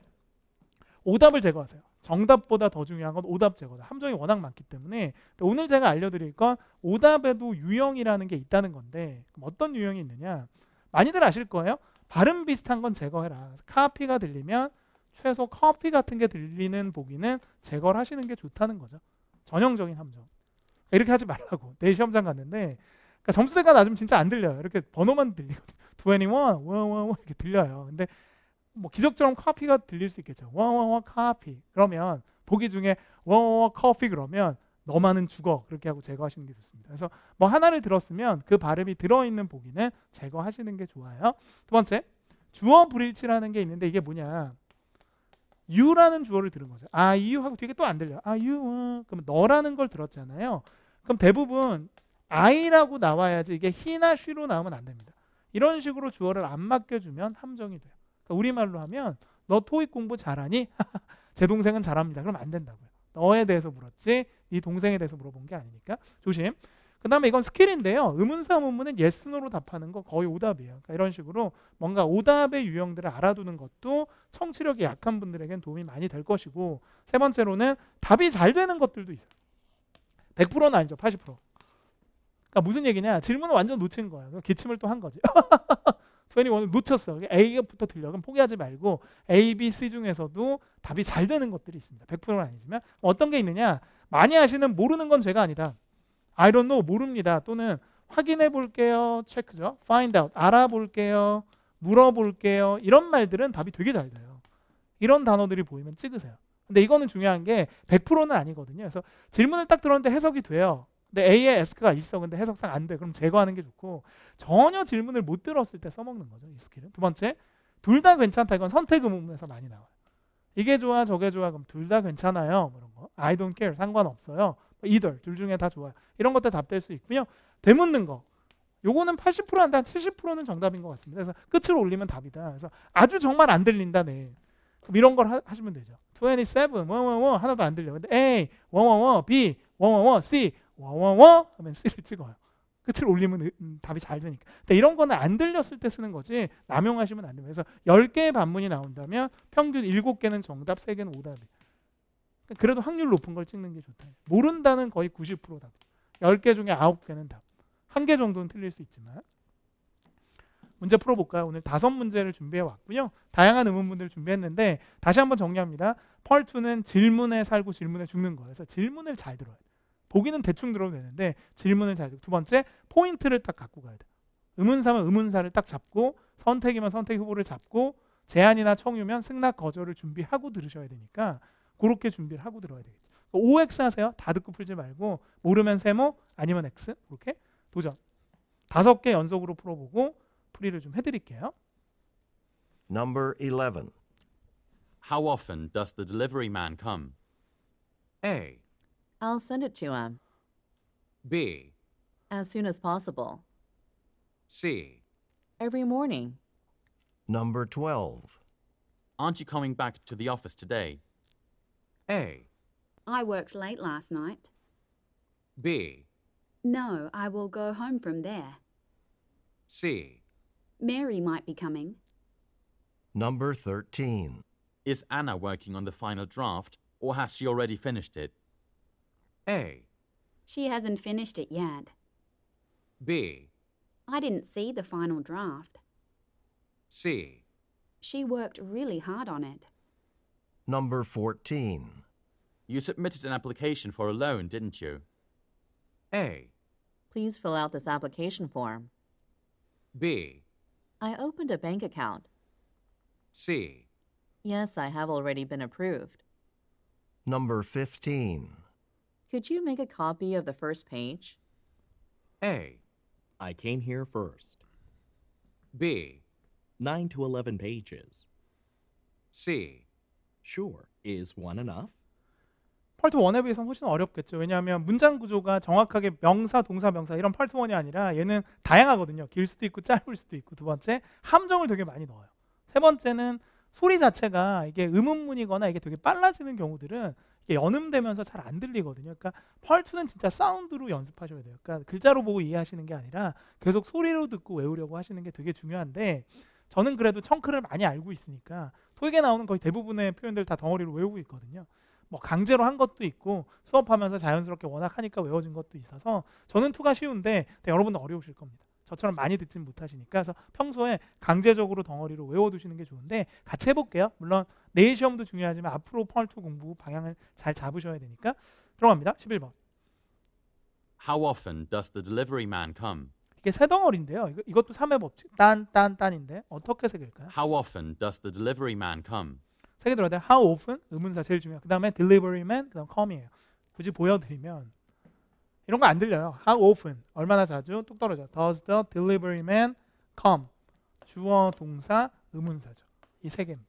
오답을 제거하세요. 정답보다 더 중요한 건 오답 제거다. 함정이 워낙 많기 때문에 오늘 제가 알려드릴 건 오답에도 유형이라는 게 있다는 건데 어떤 유형이 있느냐 많이들 아실 거예요. 발음 비슷한 건 제거해라. 카피가 들리면 최소 커피 같은 게 들리는 보기는 제거를 하시는 게 좋다는 거죠. 전형적인 함정. 이렇게 하지 말라고. 내일 시험장 갔는데 그러니까 점수대가 낮으면 진짜 안 들려요. 이렇게 번호만 들리거든요. 21, 와와와 이렇게 들려요. 근데 뭐 기적처럼 커피가 들릴 수 있겠죠. 와와와 커피. 그러면 보기 중에 와와와 커피 그러면 너만은 죽어 그렇게 하고 제거하시는 게 좋습니다. 그래서 뭐 하나를 들었으면 그 발음이 들어있는 보기는 제거하시는 게 좋아요. 두 번째 주어 불일치라는 게 있는데 이게 뭐냐 유라는 주어를 들은 거죠. 아 you 하고 되게 또 안 들려. 아 유. 그럼 너라는 걸 들었잖아요. 그럼 대부분 I라고 나와야지 이게 히나 쉬로 나오면 안 됩니다. 이런 식으로 주어를 안 맡겨주면 함정이 돼요. 그러니까 우리말로 하면 너 토익 공부 잘하니? 제 동생은 잘합니다. 그럼 안 된다고요. 너에 대해서 물었지 네 동생에 대해서 물어본 게 아니니까 조심. 그 다음에 이건 스킬인데요. 의문사 문문은 yes, no로 답하는 거 거의 오답이에요. 그러니까 이런 식으로 뭔가 오답의 유형들을 알아두는 것도 청취력이 약한 분들에겐 도움이 많이 될 것이고 세 번째로는 답이 잘 되는 것들도 있어요. 100%는 아니죠. 80%. 그러니까 무슨 얘기냐. 질문을 완전 놓친 거예요. 기침을 또 한 거지. 괜히 오늘 놓쳤어. 그러니까 A부터 들려. 그럼 포기하지 말고 A, B, C 중에서도 답이 잘 되는 것들이 있습니다. 100%는 아니지만 어떤 게 있느냐? 많이 하시는 모르는 건 죄가 아니다. I don't know 모릅니다. 또는 확인해 볼게요. 체크죠. find out 알아볼게요. 물어볼게요. 이런 말들은 답이 되게 잘 돼요. 이런 단어들이 보이면 찍으세요. 근데 이거는 중요한 게 100%는 아니거든요. 그래서 질문을 딱 들었는데 해석이 돼요. 근데 A에 S가 있어. 근데 해석상 안 돼. 그럼 제거하는 게 좋고 전혀 질문을 못 들었을 때 써먹는 거죠. 이 스킬은. 두 번째, 둘 다 괜찮다. 이건 선택 의문에서 많이 나와요. 이게 좋아, 저게 좋아. 그럼 둘 다 괜찮아요. 뭐 이런 거. I don't care. 상관없어요. 뭐 이들 둘 중에 다 좋아요. 이런 것들 답될 수 있고요. 되묻는 거. 요거는 8 0한데한 70%는 정답인 것 같습니다. 그래서 끝을 올리면 답이다. 그래서 아주 정말 안 들린다 네. 그럼 이런 걸 하, 시면 되죠. 27, 111 뭐, 하나도 안 들려. 근데 A, 111, B, 111, C 와와와 하면 C를 찍어요. 끝을 올리면 음, 답이 잘 되니까. 근데 이런 거는 안 들렸을 때 쓰는 거지 남용하시면 안 돼요. 그래서 10개의 반문이 나온다면 평균 7개는 정답, 3개는 오답이에요. 그러니까 그래도 확률 높은 걸 찍는 게 좋다. 모른다는 거의 90% 답. 10개 중에 9개는 답. 한 개 정도는 틀릴 수 있지만. 문제 풀어볼까요? 오늘 다섯 문제를 준비해 왔고요. 다양한 의문문들을 준비했는데 다시 한번 정리합니다. 펄2는 질문에 살고 질문에 죽는 거예요. 그래서 질문을 잘 들어야 돼요. 보기는 대충 들어도 되는데 질문을 잘 듣고 두 번째 포인트를 딱 갖고 가야 돼요. 의문사면 의문사를 딱 잡고 선택이면 선택 후보를 잡고 제안이나 청유면 승낙 거절을 준비하고 들으셔야 되니까 그렇게 준비를 하고 들어야 되겠죠. 그러니까 OX 하세요. 다 듣고 풀지 말고 모르면 세모 아니면 X 그렇게 도전. 다섯 개 연속으로 풀어보고 풀이를 좀 해드릴게요. Number 11. How often does the delivery man come? A. I'll send it to him. Um, B. As soon as possible. C. Every morning. Number 12. Aren't you coming back to the office today? A. I worked late last night. B. No, I will go home from there. C. Mary might be coming. Number 13. Is Anna working on the final draft or has she already finished it? A. She hasn't finished it yet. B. I didn't see the final draft. C. She worked really hard on it. Number 14. You submitted an application for a loan, didn't you? A. Please fill out this application form. B. I opened a bank account. C. Yes, I have already been approved. Number 15. Could you make a copy of the first page? A. I came here first. B. 9 to 11 pages. C. Sure. Is one enough? 팔트 1에 비해서는 훨씬 어렵겠죠. 왜냐하면 문장 구조가 정확하게 명사, 동사, 명사 이런 팔트 1이 아니라 얘는 다양하거든요. 길 수도 있고 짧을 수도 있고 두 번째 함정을 되게 많이 넣어요. 세 번째는 소리 자체가 이게 음운문이거나 이게 되게 빨라지는 경우들은 연음되면서 잘 안 들리거든요. 그러니까 펄트는 진짜 사운드로 연습하셔야 돼요. 그러니까 글자로 보고 이해하시는 게 아니라 계속 소리로 듣고 외우려고 하시는 게 되게 중요한데 저는 그래도 청크를 많이 알고 있으니까 토익에 나오는 거의 대부분의 표현들 다 덩어리로 외우고 있거든요. 뭐 강제로 한 것도 있고 수업하면서 자연스럽게 워낙 하니까 외워진 것도 있어서 저는 투가 쉬운데 여러분도 어려우실 겁니다. 저처럼 많이 듣진 못하시니까 그래서 평소에 강제적으로 덩어리로 외워두시는 게 좋은데 같이 해볼게요. 물론 내일 시험도 중요하지만 앞으로 펄투 공부 방향을 잘 잡으셔야 되니까 들어갑니다. 11번. How often does the delivery man come? 이게 세 덩어리인데요. 이거, 이것도 3의 법칙. 딴, 딴, 딴인데 어떻게 세 개일까요? How often does the delivery man come? 세개 들어야 돼요. How often 의문사 제일 중요해요. 그 다음에 delivery man, 그 다음 come이에요. 굳이 보여드리면 이런 거 안 들려요. How often? 얼마나 자주? 뚝 떨어져. Does the delivery man come? 주어, 동사, 의문사죠. 이 세 개입니다.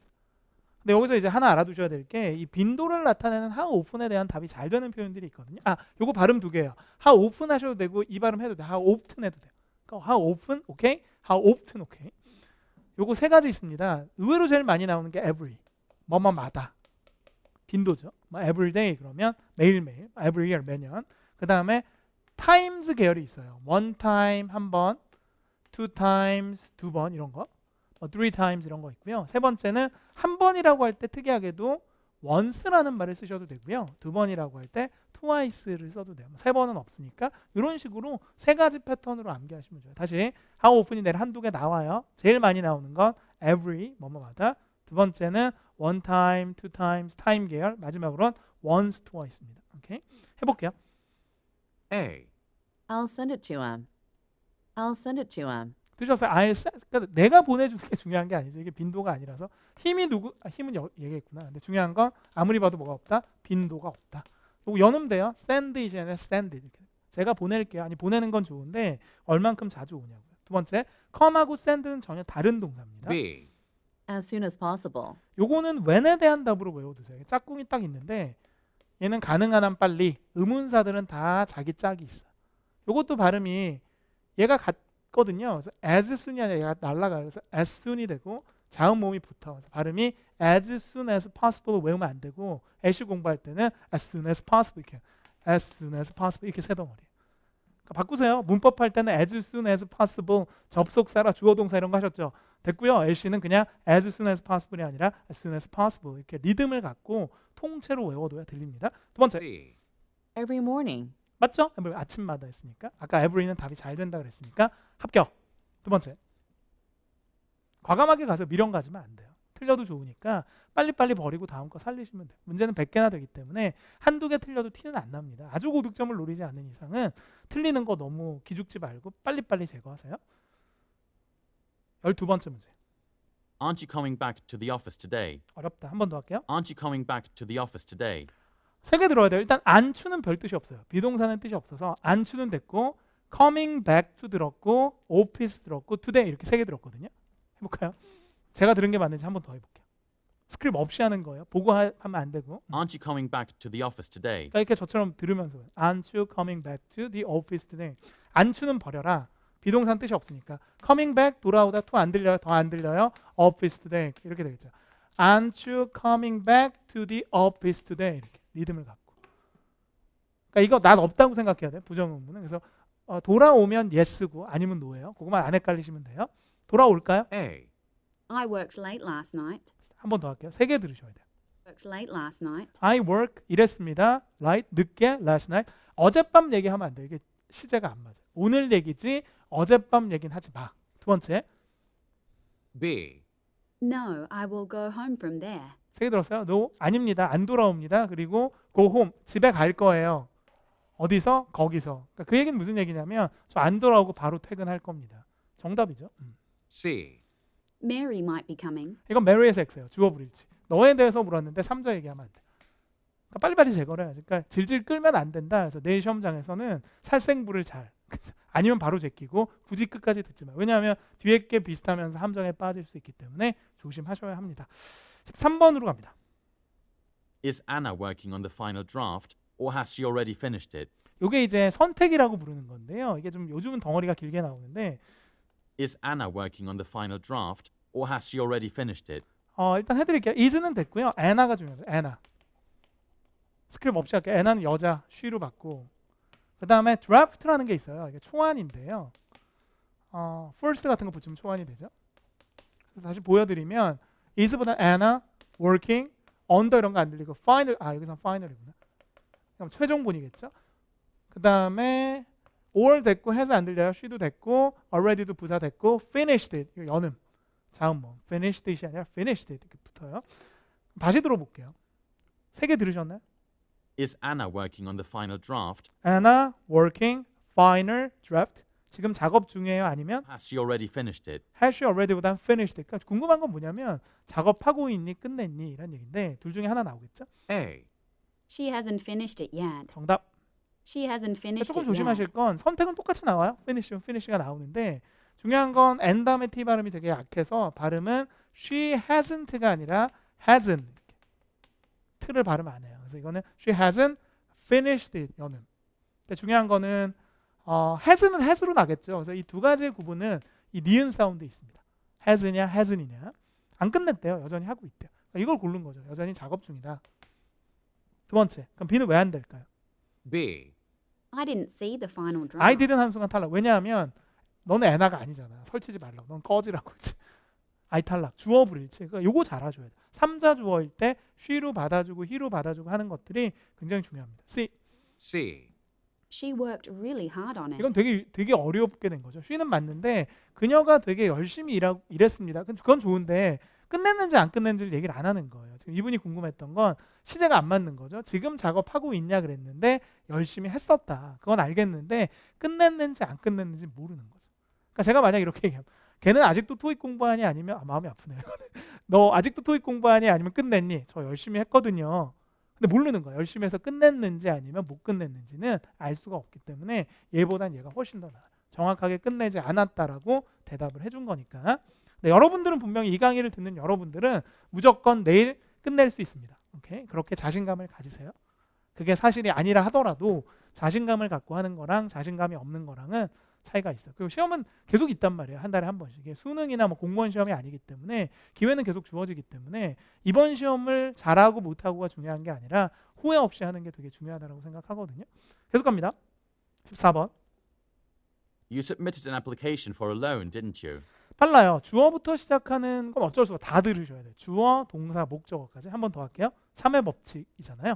근데 여기서 이제 하나 알아두셔야 될 게 이 빈도를 나타내는 how often에 대한 답이 잘 되는 표현들이 있거든요. 아, 요거 발음 두 개예요. how often 하셔도 되고 이 발음 해도 돼. how often 해도 돼요. 그러니까 how often, 오케 how often, 오케 요거 세 가지 있습니다. 의외로 제일 많이 나오는 게 every, 뭐뭐마다. 빈도죠. 뭐 everyday 그러면 매일매일, every year 매년. 그 다음에 times 계열이 있어요. one time 한 번, two times 두 번 이런 거, 어, three times 이런 거 있고요. 세 번째는 한 번이라고 할 때 특이하게도 once라는 말을 쓰셔도 되고요. 두 번이라고 할 때 twice를 써도 돼요. 세 번은 없으니까 이런 식으로 세 가지 패턴으로 암기하시면 좋아요. 다시 how often이 내일 한 두 개 나와요. 제일 많이 나오는 건 every 뭐뭐마다 두 번째는 one time, two times, time 계열 마지막으로는 once, twice입니다. 오케이? 해볼게요. A. I'll send it to him. I'll send it to him. 들으셨어요? I'll send, 그러니까 내가 보내주는 게 중요한 게 아니죠. 이게 빈도가 아니라서 힘이 누구 아, 힘은 여, 얘기했구나. 근데 중요한 건 아무리 봐도 뭐가 없다. 빈도가 없다. 요거 연음돼요. send 이지 아니라 send it. 제가 보낼게요. 아니 보내는 건 좋은데 얼만큼 자주 오냐고요. 두 번째, come하고 send는 전혀 다른 동사입니다. B. As soon as possible. 요거는 when에 대한 답으로 외워두세요. 짝꿍이 딱 있는데 얘는 가능한 한 빨리 의문사들은 다 자기 짝이 있어 요것도 발음이 얘가 같거든요 그래서 as soon이 아니라 얘가 날라가요 그래서 as soon이 되고 자음 모음이 붙어 발음이 as soon as possible 외우면 안 되고 애쉬 공부할 때는 as soon as possible 이렇게 as soon as possible 이렇게 세 덩어리 그러니까 바꾸세요 문법할 때는 as soon as possible 접속사라 주어동사 이런 거 하셨죠 됐고요. LC는 그냥 as soon as possible이 아니라 as soon as possible 이렇게 리듬을 갖고 통째로 외워둬야 들립니다. 두 번째. Every morning. 맞죠? 아침마다 했으니까. 아까 every는 답이 잘 된다 그랬으니까 합격. 두 번째. 과감하게 가서 미련 가지면 안 돼요. 틀려도 좋으니까 빨리빨리 버리고 다음 거 살리시면 돼요. 문제는 100개나 되기 때문에 한두 개 틀려도 티는 안 납니다. 아주 고득점을 노리지 않는 이상은 틀리는 거 너무 기죽지 말고 빨리빨리 제거하세요. 열두 번째 문제. Aren't you coming back to the office today? 어렵다. 한 번 더 할게요. Aren't you coming back to the office today? 세 개 들어야 돼요. 일단 안추는 별 뜻이 없어요. 비동사는 뜻이 없어서 안추는 됐고 coming back to 들었고 office 들었고 today 이렇게 세 개 들었거든요. 해볼까요? 제가 들은 게 맞는지 한 번 더 해볼게요. 스크립 없이 하는 거예요. 보고하면 안 되고. Aren't you coming back to the office today? 그러니까 이렇게 저처럼 들으면서 Aren't you coming back to the office today? 안추는 버려라. 이동산 뜻이 없으니까 coming back 돌아오다 to 안 들려요 더 안 들려요 office today 이렇게 되겠죠 aren't you coming back to the office today 이렇게 리듬을 갖고 그러니까 이거 난 없다고 생각해야 돼부정문은 그래서 어, 돌아오면 yes고 아니면 no예요 그것만 안 헷갈리시면 돼요 돌아올까요? A. I worked late last night 한 번 더 할게요 세 개 들으셔야 돼요 late last night I work 이랬습니다 late 늦게 last night 어젯밤 얘기하면 안돼 이게 시제가 안맞아 오늘 얘기지 어젯밤 얘긴 하지 마. 두 번째. B. No, I will go home from there. 세 개 들었어요? No, 아닙니다. 안 돌아옵니다. 그리고 go home, 집에 갈 거예요. 어디서? 거기서. 그러니까 그 얘기는 무슨 얘기냐면 저 안 돌아오고 바로 퇴근할 겁니다. 정답이죠. 음. C. Mary might be coming. 이건 m a r y 에섹스예요 주어 불일치. 너에 대해서 물었는데 삼자 얘기하면 안 돼. 그러니까 빨리빨리 제거를 해야지 그러니까 질질 끌면 안 된다. 그래서 내일 시험장에서는 살생부를 잘 아니면 바로 제끼고 굳이 끝까지 듣지 마. 왜냐하면 뒤에 게 비슷하면서 함정에 빠질 수 있기 때문에 조심하셔야 합니다. 13번으로 갑니다. Is Anna working on the final draft or has she already finished it? 이게 이제 선택이라고 부르는 건데요. 이게 좀 요즘은 덩어리가 길게 나오는데 Is Anna working on the final draft or has she already finished it? 어, 일단 해 드릴게요. is는 됐고요. anna가 중요해요. anna. 스크립 없이 할게요. anna는 여자, she로 받고 그 다음에 드래프트라는 게 있어요. 이게 초안인데요. 어, first 같은 거 붙이면 초안이 되죠. 다시 보여드리면 is보다 anna, working, under 이런 거 안 들리고 final, 아 여기서 final이구나. 그럼 최종본이겠죠. 그 다음에 all 됐고 해서 안 들려요. she도 됐고 already도 부사 됐고 finished it, 연음, 자음 뭐 finished it이 아니라 finished it 이렇게 붙어요. 다시 들어볼게요. 세 개 들으셨나요? Is Anna working on the final draft? Anna working final draft. 지금 작업 중이에요? 아니면 Has she already finished it? has she already보단 finished. 그러니까 궁금한 건 뭐냐면 작업하고 있니 끝냈니 이런 얘기인데 둘 중에 하나 나오겠죠? A. She hasn't finished it yet. 정답. She hasn't finished 조금 it yet. 조심하실 건 선택은 똑같이 나와요. finish은 finish가 나오는데 중요한 건 n 다음에 t 발음이 되게 약해서 발음은 she hasn't가 아니라 hasn't t를 발음 안 해요. 그래서 이거는 she hasn't finished it. 여는. 근데 중요한 거는 어, has는 has로 나겠죠. 그래서 이 두 가지의 구분은 이 니은 사운드에 있습니다. has냐 hasn이냐. 안 끝냈대요. 여전히 하고 있대요. 그러니까 이걸 고른 거죠. 여전히 작업 중이다. 두 번째. 그럼 B는 왜 안 될까요? B. I didn't see the final draft. I didn't 한 순간 탈락. 왜냐하면 너는 애나가 아니잖아. 설치지 말라고. 넌 꺼지라고 했지. 아이탈락 주어 불일치 그러니까 요거 잘하셔야돼 삼자 주어일 때 쉬로 받아주고 히로 받아주고 하는 것들이 굉장히 중요합니다 C C She worked really hard on it. 이건 되게 되게 어렵게 된 거죠. 쉬는 맞는데 그녀가 되게 열심히 일하, 고 일했습니다. 그건 좋은데 끝냈는지 안 끝냈는지를 얘기를 안 하는 거예요. 지금 이분이 궁금했던 건 시제가 안 맞는 거죠. 지금 작업하고 있냐 그랬는데 열심히 했었다. 그건 알겠는데 끝냈는지 안 끝냈는지 모르는 거죠. 그러니까 제가 만약 이렇게 얘기하면 걔는 아직도 토익 공부하니 아니면 아, 마음이 아프네요. 너 아직도 토익 공부하니 아니면 끝냈니? 저 열심히 했거든요. 근데 모르는 거야. 열심히 해서 끝냈는지 아니면 못 끝냈는지는 알 수가 없기 때문에 얘보단 얘가 훨씬 더 나아. 정확하게 끝내지 않았다라고 대답을 해준 거니까. 근데 여러분들은 분명히 이 강의를 듣는 여러분들은 무조건 내일 끝낼 수 있습니다. 오케이? 그렇게 자신감을 가지세요. 그게 사실이 아니라 하더라도 자신감을 갖고 하는 거랑 자신감이 없는 거랑은 차이가 있어. 그리고 시험은 계속 있단 말이에요. 한 달에 한 번씩. 수능이나 뭐 공무원 시험이 아니기 때문에 기회는 계속 주어지기 때문에 이번 시험을 잘하고 못하고가 중요한 게 아니라 후회 없이 하는 게 되게 중요하다고 생각하거든요. 계속 갑니다. 14번. You submitted an application for a loan, didn't you? 빨라요. 주어부터 시작하는 건 어쩔 수가 다 들으셔야 돼요. 주어, 동사, 목적어까지 한 번 더 할게요. 3의 법칙이잖아요.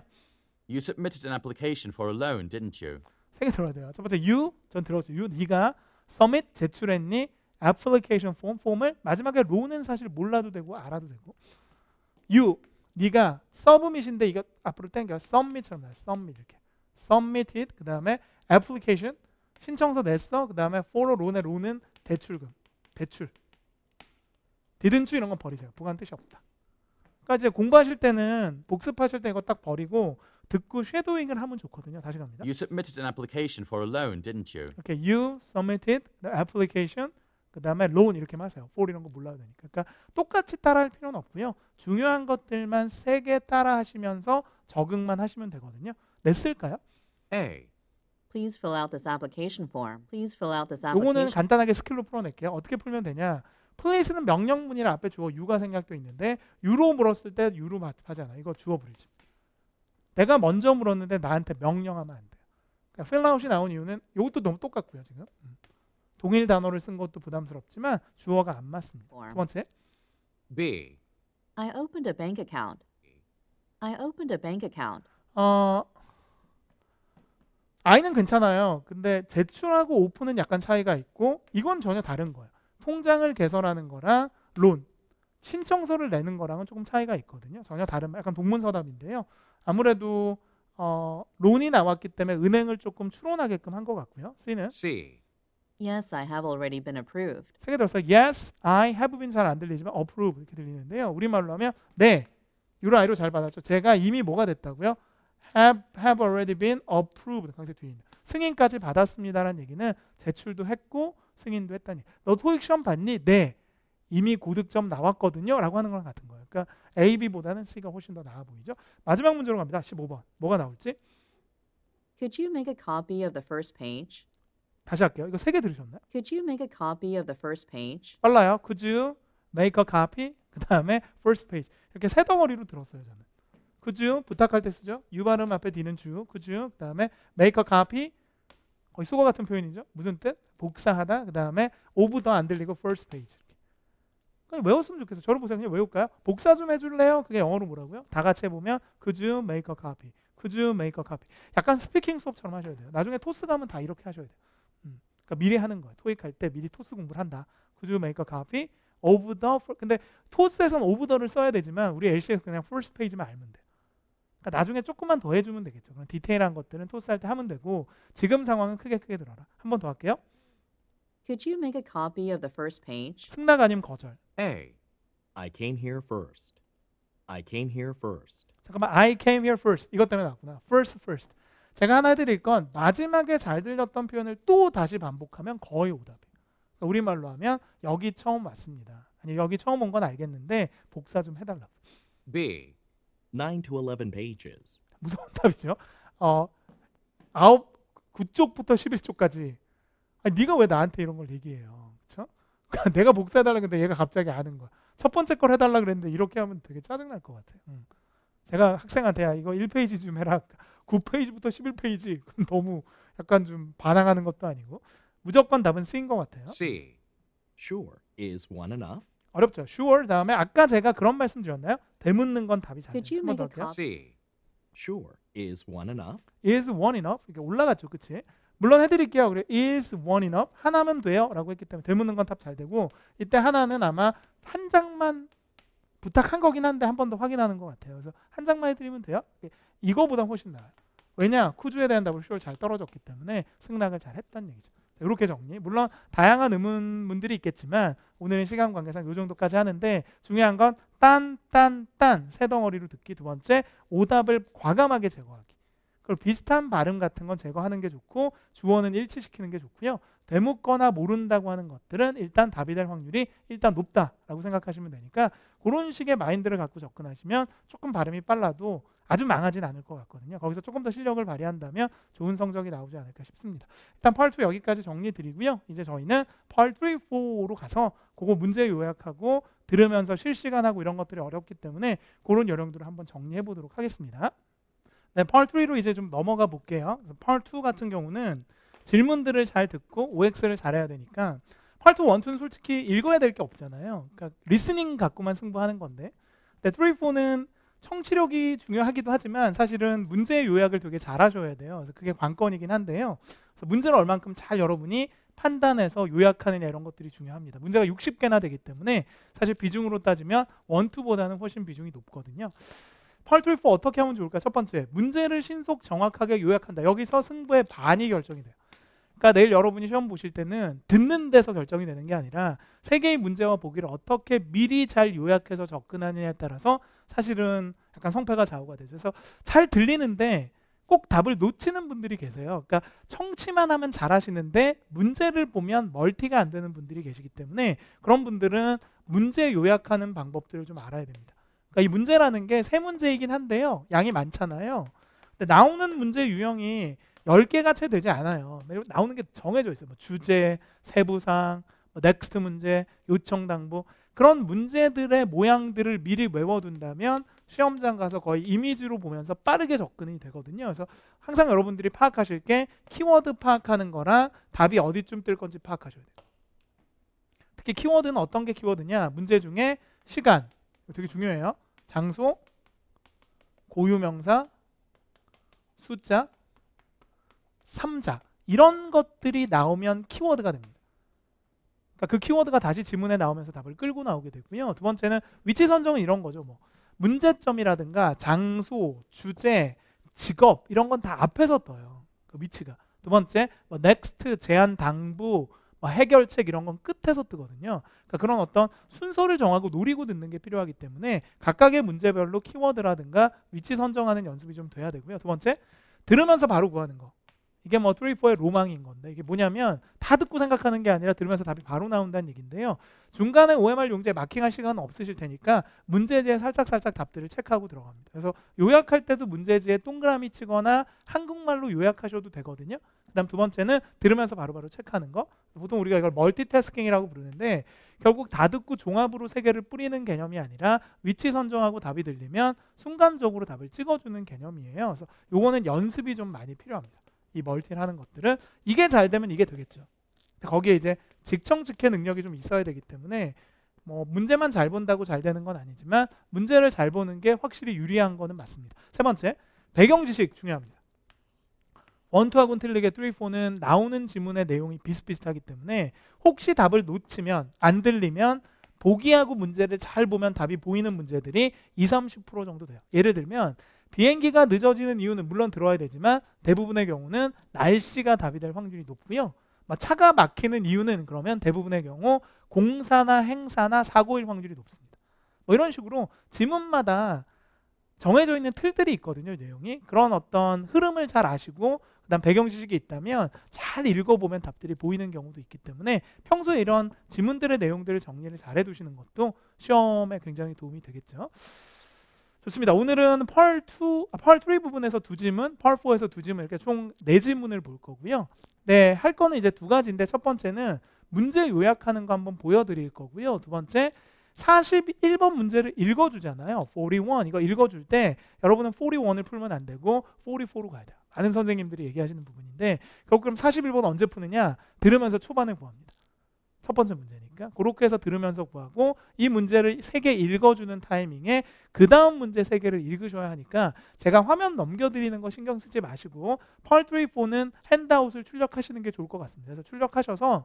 You submitted an application for a loan, didn't you? 세개 들어야 돼요. 첫 번째 you 전 들었죠. you 네가 submit 제출했니? application form 폼을 마지막에 r 는 사실 몰라도 되고 알아도 되고 you 네가 submit인데 이거 앞으로 땡겨 submit처럼 나 submit 이렇게 submitted 그 다음에 application 신청서 냈어 그 다음에 for loan의 loan은 대출금 대출 didn't 이런 건 버리세요 보관 뜻이 없다 그러니까 이제 공부하실 때는 복습하실 때 이거 딱 버리고 듣고 쉐도잉을 하면 좋거든요. 다시 갑니다. You submitted an application for a loan, didn't you? 이렇게 you submitted the application 그다음에 loan 이렇게 하세요. for 이런 거 몰라도 되니까. 그러니까 똑같이 따라할 필요는 없고요. 중요한 것들만 세 개 따라 하시면서 적응만 하시면 되거든요. 냈을까요? A. Please fill out this application form. Please fill out this application. 간단하게 스킬로 풀어낼게요. 어떻게 풀면 되냐? place는 명령문이라 앞에 주어 유가 생략도 있는데 유로 물었을 때 유로 하잖아. 이거 주어 부리지. 내가 먼저 물었는데 나한테 명령하면 안 돼요. 그러니까 필라웃이 나온 이유는 이것도 너무 똑같고요. 지금 음. 동일 단어를 쓴 것도 부담스럽지만 주어가 안 맞습니다. 두 번째. B. I opened a bank account. I opened a bank account. 어, 아이는 괜찮아요. 근데 제출하고 오픈은 약간 차이가 있고 이건 전혀 다른 거예요. 통장을 개설하는 거랑 론, 신청서를 내는 거랑은 조금 차이가 있거든요. 전혀 다른 약간 동문서답인데요. 아무래도 어, 론이 나왔기 때문에 은행을 조금 추론하게끔 한 것 같고요. C는 C. Yes, I have already been approved. 세개 들어서 yes, I have been 잘 안 들리지만 approve 이렇게 들리는데요. 우리말로 하면 네, 유로 아이로 잘 받았죠. 제가 이미 뭐가 됐다고요? have, have already been approved 강세 뒤에 있는 승인까지 받았습니다라는 얘기는 제출도 했고 승인도 했다니 너 토익 시험 봤니? 네 이미 고득점 나왔거든요. 라고 하는 거랑 같은 거예요. 그러니까 A, B보다는 C가 훨씬 더 나아 보이죠. 마지막 문제로 갑니다. 15번. 뭐가 나올지? Could you make a copy of the first page? 다시 할게요. 이거 세 개 들으셨나요? Could you make a copy of the first page? 빨라요. Could you make a copy? 그 다음에 first page. 이렇게 세 덩어리로 들었어요. 저는. Could you? 부탁할 때 쓰죠. 유 발음 앞에 D는 주. Could you? 그 다음에 make a copy? 거의 수거 같은 표현이죠. 무슨 뜻? 복사하다. 그 다음에 오브더 안 들리고 first page. 그냥 외웠으면 좋겠어요. 저를 보세요. 그냥 외울까요? 복사 좀 해줄래요? 그게 영어로 뭐라고요? 다 같이 해보면 Could 그 you make a copy? Could 그 you make a copy? 약간 스피킹 수업처럼 하셔야 돼요. 나중에 토스 가면 다 이렇게 하셔야 돼요. 음. 그러니까 미리 하는 거예요. 토익 할 때 미리 토스 공부를 한다. Could 그 you make a copy? Of the 근데 토스에서는 of the를 써야 되지만 우리 LC에서 그냥 first 페이지만 알면 돼요. 그러니까 나중에 조금만 더 해주면 되겠죠. 디테일한 것들은 토스할 때 하면 되고 지금 상황은 크게 크게 들어라. 한 번 더 할게요. Could you make a copy of the first page? 승낙 아님 거절. A. I came here first. I came here first. 잠깐만 I came here first. 이것 때문에 나왔구나. First first. 제가 하나 드릴건 마지막에 잘 들렸던 표현을 또 다시 반복하면 거의 오답이에요. 그러니까 우리말로 하면 여기 처음 왔습니다. 아니 여기 처음 온 건 알겠는데 복사 좀 해달라고. B. 9 to 11 pages. 무서운 답이죠. 어, 9쪽부터 11쪽까지 아니, 네가 왜 나한테 이런 걸 얘기해요? 그쵸? 그 내가 복사해달라 근데 얘가 갑자기 아는 거야. 첫 번째 걸 해달라 그랬는데 이렇게 하면 되게 짜증날 것 같아요. 응. 제가 학생한테 야 이거 1페이지 좀 해라. 9페이지부터 11페이지 너무 약간 좀 반항하는 것도 아니고 무조건 답은 C인 것 같아요. C. Sure is one enough. 어렵죠. Sure 다음에 아까 제가 그런 말씀 드렸나요? 되묻는 건 답이 잘. Could y o C. Sure is one enough. Is one enough. 이게 올라갔죠, 그치 물론 해드릴게요. 그래, is one enough? 하나면 돼요. 라고 했기 때문에 되묻는 건 답 잘 되고 이때 하나는 아마 한 장만 부탁한 거긴 한데 한 번 더 확인하는 것 같아요. 그래서 한 장만 해드리면 돼요. 이거보다 훨씬 나아요. 왜냐? 쿠즈에 대한 답을 쇼를 잘 떨어졌기 때문에 승낙을 잘 했다는 얘기죠. 자, 이렇게 정리. 물론 다양한 의문문들이 있겠지만 오늘은 시간 관계상 이 정도까지 하는데 중요한 건 딴, 딴, 딴세 덩어리로 듣기 두 번째 오답을 과감하게 제거하기. 그리고 비슷한 발음 같은 건 제거하는 게 좋고 주어는 일치시키는 게 좋고요. 대묻거나 모른다고 하는 것들은 일단 답이 될 확률이 일단 높다라고 생각하시면 되니까 그런 식의 마인드를 갖고 접근하시면 조금 발음이 빨라도 아주 망하진 않을 것 같거든요. 거기서 조금 더 실력을 발휘한다면 좋은 성적이 나오지 않을까 싶습니다. 일단 펄2 여기까지 정리 드리고요. 이제 저희는 펄3, 4로 가서 그거 문제 요약하고 들으면서 실시간하고 이런 것들이 어렵기 때문에 그런 요령들을 한번 정리해 보도록 하겠습니다. 네, 펄 3로 이제 좀 넘어가 볼게요. 펄 2 같은 경우는 질문들을 잘 듣고 OX를 잘해야 되니까 펄2, 1, 2는 솔직히 읽어야 될 게 없잖아요. 그러니까 리스닝 갖고만 승부하는 건데 근데 3, 4는 청취력이 중요하기도 하지만 사실은 문제의 요약을 되게 잘하셔야 돼요. 그래서 그게 관건이긴 한데요. 그래서 문제를 얼만큼 잘 여러분이 판단해서 요약하는 이런 것들이 중요합니다. 문제가 60개나 되기 때문에 사실 비중으로 따지면 1, 2보다는 훨씬 비중이 높거든요. 펄툴프 어떻게 하면 좋을까? 첫 번째, 문제를 신속 정확하게 요약한다. 여기서 승부의 반이 결정이 돼요. 그러니까 내일 여러분이 시험 보실 때는 듣는 데서 결정이 되는 게 아니라 세 개의 문제와 보기를 어떻게 미리 잘 요약해서 접근하느냐에 따라서 사실은 약간 성패가 좌우가 되죠. 그래서 잘 들리는데 꼭 답을 놓치는 분들이 계세요. 그러니까 청취만 하면 잘하시는데 문제를 보면 멀티가 안 되는 분들이 계시기 때문에 그런 분들은 문제 요약하는 방법들을 좀 알아야 됩니다. 그러니까 이 문제라는 게 세 문제이긴 한데요. 양이 많잖아요. 근데 나오는 문제 유형이 10개가 채 되지 않아요. 나오는 게 정해져 있어요. 뭐 주제, 세부상, 뭐 넥스트 문제, 요청 당부 그런 문제들의 모양들을 미리 외워둔다면 시험장 가서 거의 이미지로 보면서 빠르게 접근이 되거든요. 그래서 항상 여러분들이 파악하실 게 키워드 파악하는 거랑 답이 어디쯤 뜰 건지 파악하셔야 돼요. 특히 키워드는 어떤 게 키워드냐? 문제 중에 시간 되게 중요해요. 장소, 고유명사, 숫자, 삼자 이런 것들이 나오면 키워드가 됩니다. 그러니까 그 키워드가 다시 지문에 나오면서 답을 끌고 나오게 되고요. 두 번째는 위치 선정은 이런 거죠. 뭐 문제점이라든가 장소, 주제, 직업 이런 건 다 앞에서 떠요. 그 위치가. 두 번째, 뭐 넥스트 제한 당부, 어, 해결책 이런 건 끝에서 뜨거든요. 그러니까 그런 어떤 순서를 정하고 노리고 듣는 게 필요하기 때문에 각각의 문제별로 키워드라든가 위치 선정하는 연습이 좀 돼야 되고요. 두 번째, 들으면서 바로 구하는 거. 이게 뭐 3,4의 로망인 건데 이게 뭐냐면 다 듣고 생각하는 게 아니라 들으면서 답이 바로 나온다는 얘기인데요. 중간에 OMR 용지에 마킹할 시간은 없으실 테니까 문제지에 살짝살짝 답들을 체크하고 들어갑니다. 그래서 요약할 때도 문제지에 동그라미 치거나 한국말로 요약하셔도 되거든요. 그다음 두 번째는 들으면서 바로바로 바로 체크하는 거. 보통 우리가 이걸 멀티태스킹이라고 부르는데 결국 다 듣고 종합으로 세 개를 뿌리는 개념이 아니라 위치 선정하고 답이 들리면 순간적으로 답을 찍어주는 개념이에요. 그래서 요거는 연습이 좀 많이 필요합니다. 이 멀티를 하는 것들은 이게 잘 되면 이게 되겠죠. 거기에 이제 직청직해 능력이 좀 있어야 되기 때문에 뭐 문제만 잘 본다고 잘 되는 건 아니지만 문제를 잘 보는 게 확실히 유리한 거는 맞습니다. 세 번째 배경 지식 중요합니다. 원투와군 틀리게 3, 4는 나오는 지문의 내용이 비슷비슷하기 때문에 혹시 답을 놓치면 안 들리면 보기하고 문제를 잘 보면 답이 보이는 문제들이 20, 30% 정도 돼요. 예를 들면 비행기가 늦어지는 이유는 물론 들어야 와 되지만 대부분의 경우는 날씨가 답이 될 확률이 높고요. 차가 막히는 이유는 그러면 대부분의 경우 공사나 행사나 사고일 확률이 높습니다. 뭐 이런 식으로 지문마다 정해져 있는 틀들이 있거든요, 내용이. 그런 어떤 흐름을 잘 아시고 그다음 배경 지식이 있다면 잘 읽어보면 답들이 보이는 경우도 있기 때문에 평소에 이런 지문들의 내용들을 정리를 잘 해두시는 것도 시험에 굉장히 도움이 되겠죠. 좋습니다. 오늘은 펄 2, 아, 펄3 부분에서 두 지문, 펄4에서 두 지문 이렇게 총 네 지문을 볼 거고요. 네, 할 거는 이제 두 가지인데 첫 번째는 문제 요약하는 거 한번 보여드릴 거고요. 두 번째 41번 문제를 읽어주잖아요. 41 이거 읽어줄 때 여러분은 41을 풀면 안 되고 44로 가야 돼요. 많은 선생님들이 얘기하시는 부분인데 결국 그럼 41번 언제 푸느냐? 들으면서 초반에 구합니다. 첫 번째 문제니까 그렇게 해서 들으면서 구하고 이 문제를 세 개 읽어주는 타이밍에 그 다음 문제 세 개를 읽으셔야 하니까 제가 화면 넘겨드리는 거 신경 쓰지 마시고 펄3, 4는 핸드아웃을 출력하시는 게 좋을 것 같습니다. 그래서 출력하셔서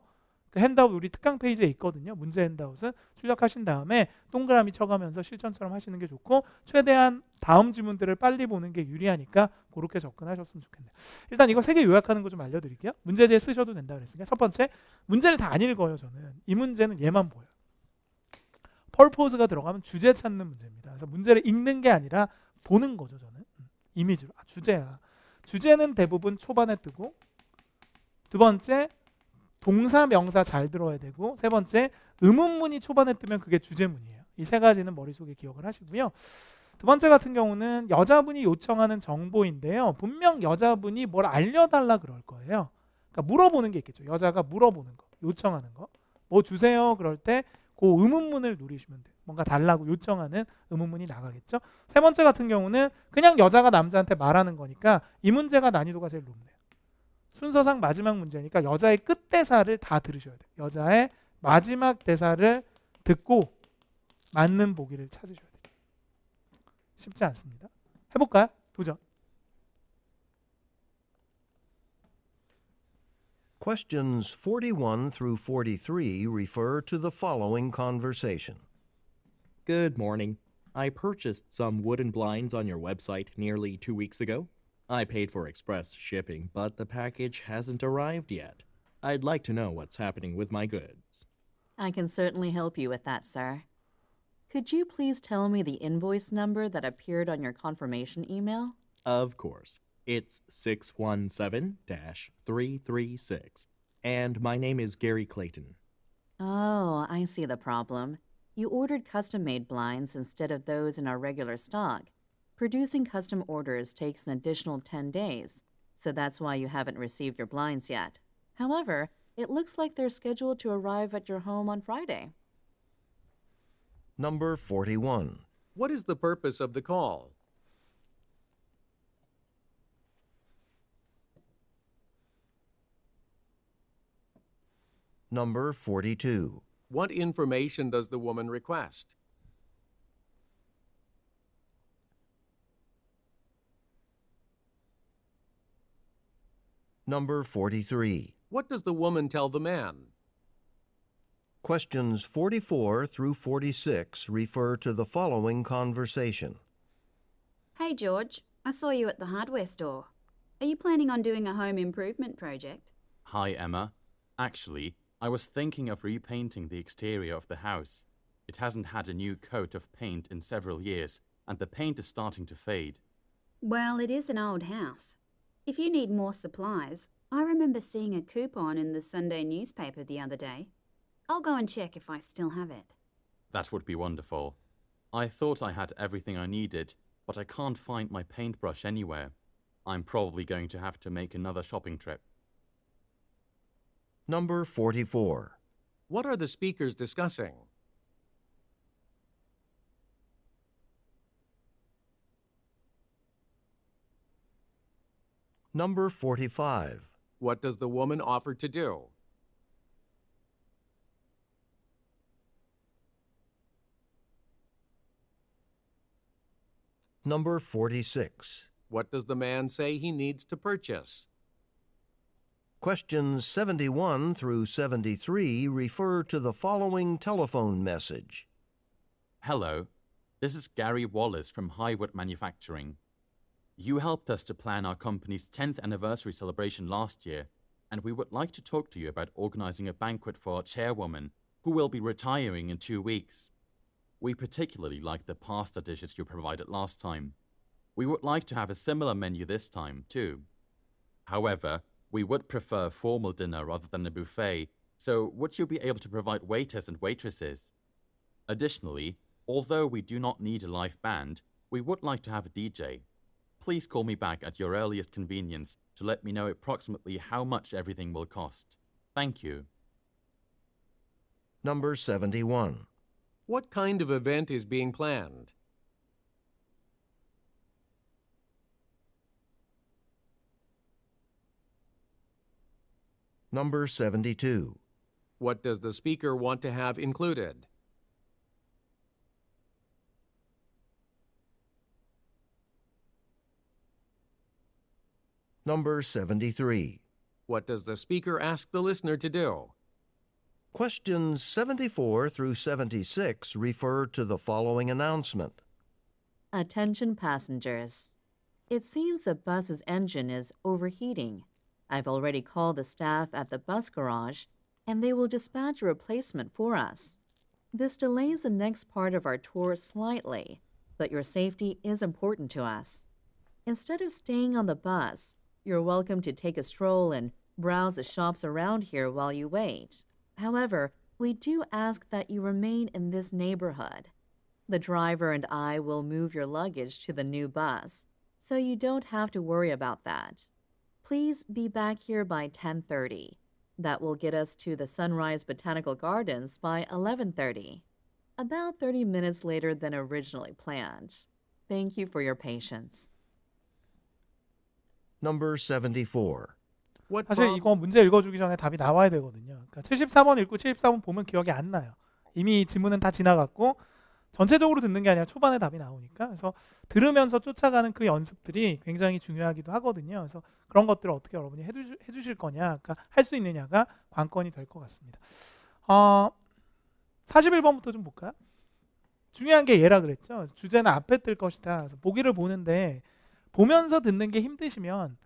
핸드아웃 우리 특강 페이지에 있거든요. 문제 핸드아웃은 출력하신 다음에 동그라미 쳐가면서 실전처럼 하시는 게 좋고 최대한 다음 지문들을 빨리 보는 게 유리하니까 그렇게 접근하셨으면 좋겠네요. 일단 이거 세 개 요약하는 거 좀 알려드릴게요. 문제제 쓰셔도 된다 그랬으니까 첫 번째 문제를 다 안 읽어요 저는. 이 문제는 얘만 보여 펄포즈가 들어가면 주제 찾는 문제입니다. 그래서 문제를 읽는 게 아니라 보는 거죠 저는. 음, 이미지로. 아, 주제야. 주제는 대부분 초반에 뜨고 두 번째 동사 명사 잘 들어야 되고 세 번째 의문문이 초반에 뜨면 그게 주제문이에요. 이 세 가지는 머릿속에 기억을 하시고요. 두 번째 같은 경우는 여자분이 요청하는 정보인데요. 분명 여자분이 뭘 알려달라 그럴 거예요. 그러니까 물어보는 게 있겠죠. 여자가 물어보는 거, 요청하는 거. 뭐 주세요 그럴 때 그 의문문을 누리시면 돼요. 뭔가 달라고 요청하는 의문문이 나가겠죠. 세 번째 같은 경우는 그냥 여자가 남자한테 말하는 거니까 이 문제가 난이도가 제일 높네요. 순서상 마지막 문제니까 여자의 끝 대사를 다 들으셔야 돼요. 여자의 마지막 대사를 듣고 맞는 보기를 찾으셔야 돼요. 쉽지 않습니다. 해볼까요? 도전. Questions 41 through 43 refer to the following conversation. Good morning. I purchased some wooden blinds on your website nearly two weeks ago. I paid for express shipping, but the package hasn't arrived yet. I'd like to know what's happening with my goods. I can certainly help you with that, sir. Could you please tell me the invoice number that appeared on your confirmation email? Of course. It's 617 336. And my name is Gary Clayton. Oh, I see the problem. You ordered custom made blinds instead of those in our regular stock, producing custom orders takes an additional 10 days, so that's why you haven't received your blinds yet. However, it looks like they're scheduled to arrive at your home on Friday. Number 41. What is the purpose of the call? Number 42. What information does the woman request? Number 43. What does the woman tell the man? Questions 44 through 46 refer to the following conversation. Hey, George. I saw you at the hardware store. Are you planning on doing a home improvement project? Hi, Emma. Actually, I was thinking of repainting the exterior of the house. It hasn't had a new coat of paint in several years, and the paint is starting to fade. Well, it is an old house. If you need more supplies, I remember seeing a coupon in the Sunday newspaper the other day. I'll go and check if I still have it. That would be wonderful. I thought I had everything I needed, but I can't find my paintbrush anywhere. I'm probably going to have to make another shopping trip. Number 44. What are the speakers discussing? Number 45. What does the woman offer to do? Number 46. What does the man say he needs to purchase? Questions 71 through 73 refer to the following telephone message Hello, this is Gary Wallace from Highwood Manufacturing. You helped us to plan our company's 10th anniversary celebration last year, and we would like to talk to you about organizing a banquet for our chairwoman, who will be retiring in two weeks. We particularly like the pasta dishes you provided last time. We would like to have a similar menu this time, too. However, we would prefer a formal dinner rather than a buffet, so would you be able to provide waiters and waitresses? Additionally, although we do not need a live band, we would like to have a DJ. Please call me back at your earliest convenience to let me know approximately how much everything will cost. Thank you. Number 71. What kind of event is being planned? Number 72. What does the speaker want to have included? Number 73. What does the speaker ask the listener to do? Questions 74 through 76 refer to the following announcement Attention passengers. It seems the bus's engine is overheating. I've already called the staff at the bus garage, and they will dispatch a replacement for us. This delays the next part of our tour slightly, but your safety is important to us. Instead of staying on the bus, you're welcome to take a stroll and browse the shops around here while you wait. However, we do ask that you remain in this neighborhood. The driver and I will move your luggage to the new bus, so you don't have to worry about that. Please be back here by 10:30. That will get us to the Sunrise Botanical Gardens by 11:30, about 30 minutes later than originally planned. Thank you for your patience. Number 74. 사실 이거 문제 읽어주기 전에 답이 나와야 되거든요. 그러니까 74번 읽고 74번 보면 기억이 안 나요. 이미 지문은 다 지나갔고 전체적으로 듣는 게 아니라 초반에 답이 나오니까 그래서 들으면서 쫓아가는 그 연습들이 굉장히 중요하기도 하거든요. 그래서 그런 것들을 어떻게 여러분이 해주, 실 거냐, 그러니까 할 수 있느냐가 관건이 될 것 같습니다. 어, 41번부터 좀 볼까요? 중요한 게 얘라 그랬죠. 주제는 앞에 뜰 것이다. 그래서 보기를 보는데 보면서 듣는 게 힘드시면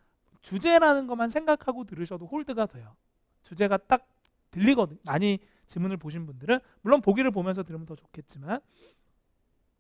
주제라는 것만 생각하고 들으셔도 홀드가 돼요. 주제가 딱 들리거든요. 많이 질문을 보신 분들은 물론 보기를 보면서 들으면 더 좋겠지만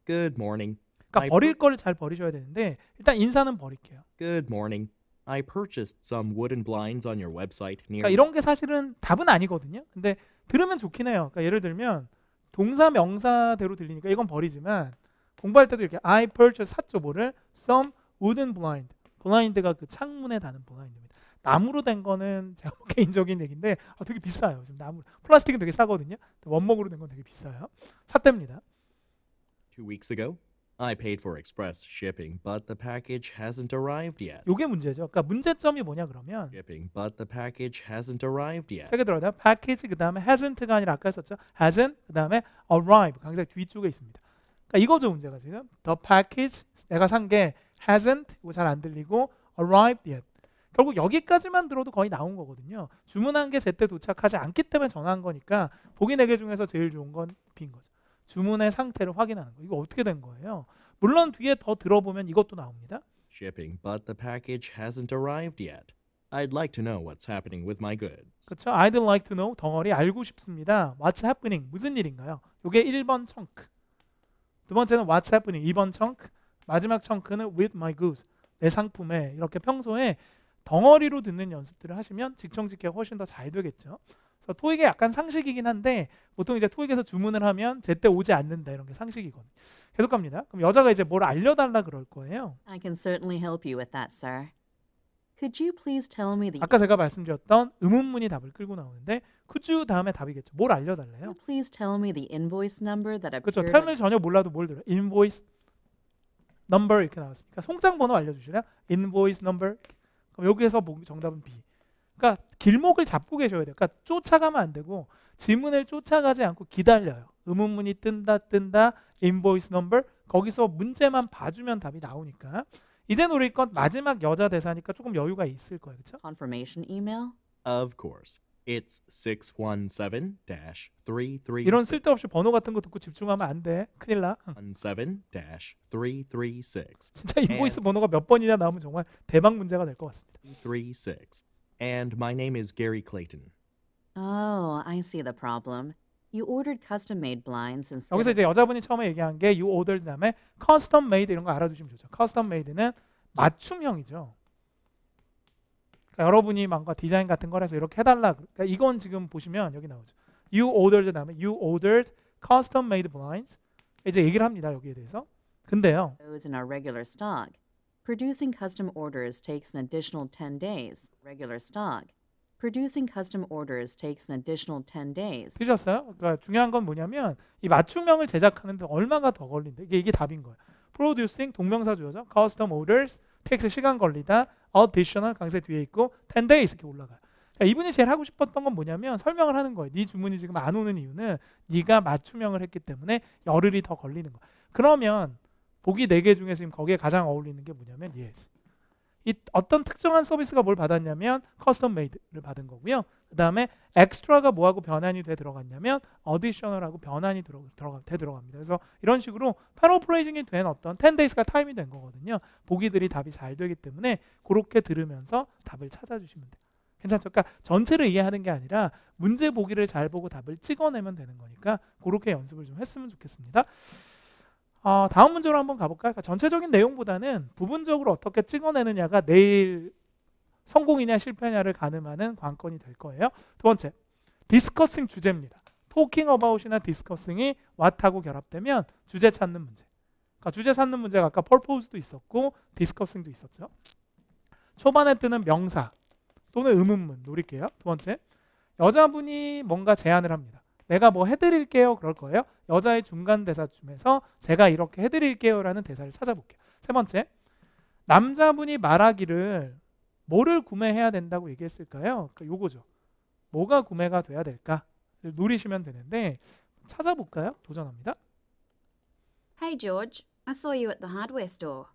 Good morning. 그러니까 I 버릴 거를 잘 버리셔야 되는데 일단 인사는 버릴게요. Good morning. I purchased some wooden blinds on your website near. 그러니까 이런 게 사실은 답은 아니거든요. 근데 들으면 좋긴 해요. 그러니까 예를 들면 동사 명사대로 들리니까 이건 버리지만 공부할 때도 이렇게 I purchased 샀죠 뭐를 some 우든 블라인드. 블라인드가 그 창문에 다는 블라인드입니다. 나무로 된 거는 제 개인적인 얘기인데 아, 되게 비싸요. 지금 나무 플라스틱은 되게 싸거든요. 원목으로 된 건 되게 비싸요. 샀답니다. Two weeks ago, I paid for express shipping, but the package hasn't arrived yet. 요게 문제죠. 그러니까 문제점이 뭐냐 그러면 shipping, but the package hasn't arrived yet. 세개 들어요 package 그다음에 hasn't가 아니라 아까 썼죠. hasn't 그다음에 arrive 강사 뒤쪽에 있습니다. 그러니까 이거죠 문제가 지금 the package 내가 산게 hasn't 이거 잘안 들리고 arrived yet. 결국 여기까지만 들어도 거의 나온 거거든요. 주문한 게 제때 도착하지 않기 때문에 전화한 거니까 보기 네개 중에서 제일 좋은 건 B인 거죠. 주문의 상태를 확인하는 거. 이거 어떻게 된 거예요? 물론 뒤에 더 들어보면 이것도 나옵니다. Shipping, but the package hasn't arrived yet. I'd like to know what's happening with my goods. 그렇죠. I'd like to know 덩어리 알고 싶습니다. What's happening 무슨 일인가요? 이게 1번 청크. 두 번째는 what's happening 2번 청크. 마지막 청크는 with my goods 내 상품에 이렇게 평소에 덩어리로 듣는 연습들을 하시면 직청직해 훨씬 더 잘 되겠죠. 그래서 토익에 약간 상식이긴 한데 보통 이제 토익에서 주문을 하면 제때 오지 않는다 이런 게 상식이거든요. 계속 갑니다. 그럼 여자가 이제 뭘 알려달라 그럴 거예요. I can certainly help you with that, sir. Could you please tell me the 아까 제가 말씀드렸던 의문문이 답을 끌고 나오는데 could you 다음에 답이겠죠. 뭘 알려달래요? Please tell me the invoice number that appeared. 을 전혀 몰라도 뭘 들어요? i n v o number 이렇게 나왔으니까 송장 번호 알려주시나요? invoice number 그럼 여기에서 정답은 B 그러니까 길목을 잡고 계셔야 돼요 그러니까 쫓아가면 안 되고 지문을 쫓아가지 않고 기다려요 의문문이 뜬다 뜬다 invoice number 거기서 문제만 봐주면 답이 나오니까 이제 노릴 건 마지막 여자 대사니까 조금 여유가 있을 거예요 그렇죠? confirmation email? Of course It's 617 336. 이런 쓸데없이 번호 같은 거 듣고 집중하면 안 돼. 큰일 나. 17-336. 진짜 인보이스 번호가 몇 번이냐 나오면 정말 대박 문제가 될 것 같습니다. 36. And my name is Gary Clayton. Oh, I see the problem. You ordered custom-made blinds instead. 여기서 이제 여자분이 처음에 얘기한 게 you ordered 다음에 custom-made 이런 거 알아두시면 좋죠. custom-made는 맞춤형이죠. 그러니까 여러분이 뭔가 디자인 같은 거라서 이렇게 해달라. 그러니까 이건 지금 보시면 여기 나오죠. You ordered 다음에 you ordered custom made blinds. 이제 얘기를 합니다. 여기에 대해서. 근데요. Those in our regular stock. Producing custom orders takes an additional 10 days. Regular stock. Producing custom orders takes an additional 10 days. 들으셨어요? 그러니까 중요한 건 뭐냐면 이 맞춤형을 제작하는데 얼마가 더 걸린대. 이게, 이게 답인 거예요. Producing 동명사 주어죠. Custom orders takes 시간 걸리다. additional 강세 뒤에 있고 10 days 이렇게 올라가요. 그러니까 이분이 제일 하고 싶었던 건 뭐냐면 설명을 하는 거예요. 네 주문이 지금 안 오는 이유는 네가 맞춤형을 했기 때문에 열흘이 더 걸리는 거야. 그러면 보기 4개 중에서 지금 거기에 가장 어울리는 게 뭐냐면 예지. 이 어떤 특정한 서비스가 뭘 받았냐면 커스텀 메이드를 받은 거고요. 그 다음에 엑스트라가 뭐하고 변환이 돼 들어갔냐면 어디셔널하고 변환이 들어, 들어가, 돼 들어갑니다. 그래서 이런 식으로 파러프레이징이된 어떤 10데이스가 타임이 된 거거든요. 보기들이 답이 잘 되기 때문에 그렇게 들으면서 답을 찾아주시면 돼요. 괜찮죠? 그러니까 전체를 이해하는 게 아니라 문제 보기를 잘 보고 답을 찍어내면 되는 거니까 그렇게 연습을 좀 했으면 좋겠습니다. 어, 다음 문제로 한번 가볼까? 그러니까 전체적인 내용보다는 부분적으로 어떻게 찍어내느냐가 내일 성공이냐 실패냐를 가늠하는 관건이 될 거예요. 두 번째, 디스커싱 주제입니다. 토킹 어바웃이나 디스커싱이 왓하고 결합되면 주제 찾는 문제. 그러니까 주제 찾는 문제가 아까 펄포즈도 있었고 디스커싱도 있었죠. 초반에 뜨는 명사 또는 의문문 노릴게요. 두 번째, 여자분이 뭔가 제안을 합니다. 내가 뭐 해드릴게요 그럴 거예요. 여자의 중간 대사중에서 제가 이렇게 해드릴게요라는 대사를 찾아볼게요. 세 번째, 남자분이 말하기를 뭐를 구매해야 된다고 얘기했을까요? 그러니까 요거죠. 뭐가 구매가 돼야 될까? 노리시면 되는데 찾아볼까요? 도전합니다. Hey George, I saw you at the hardware store.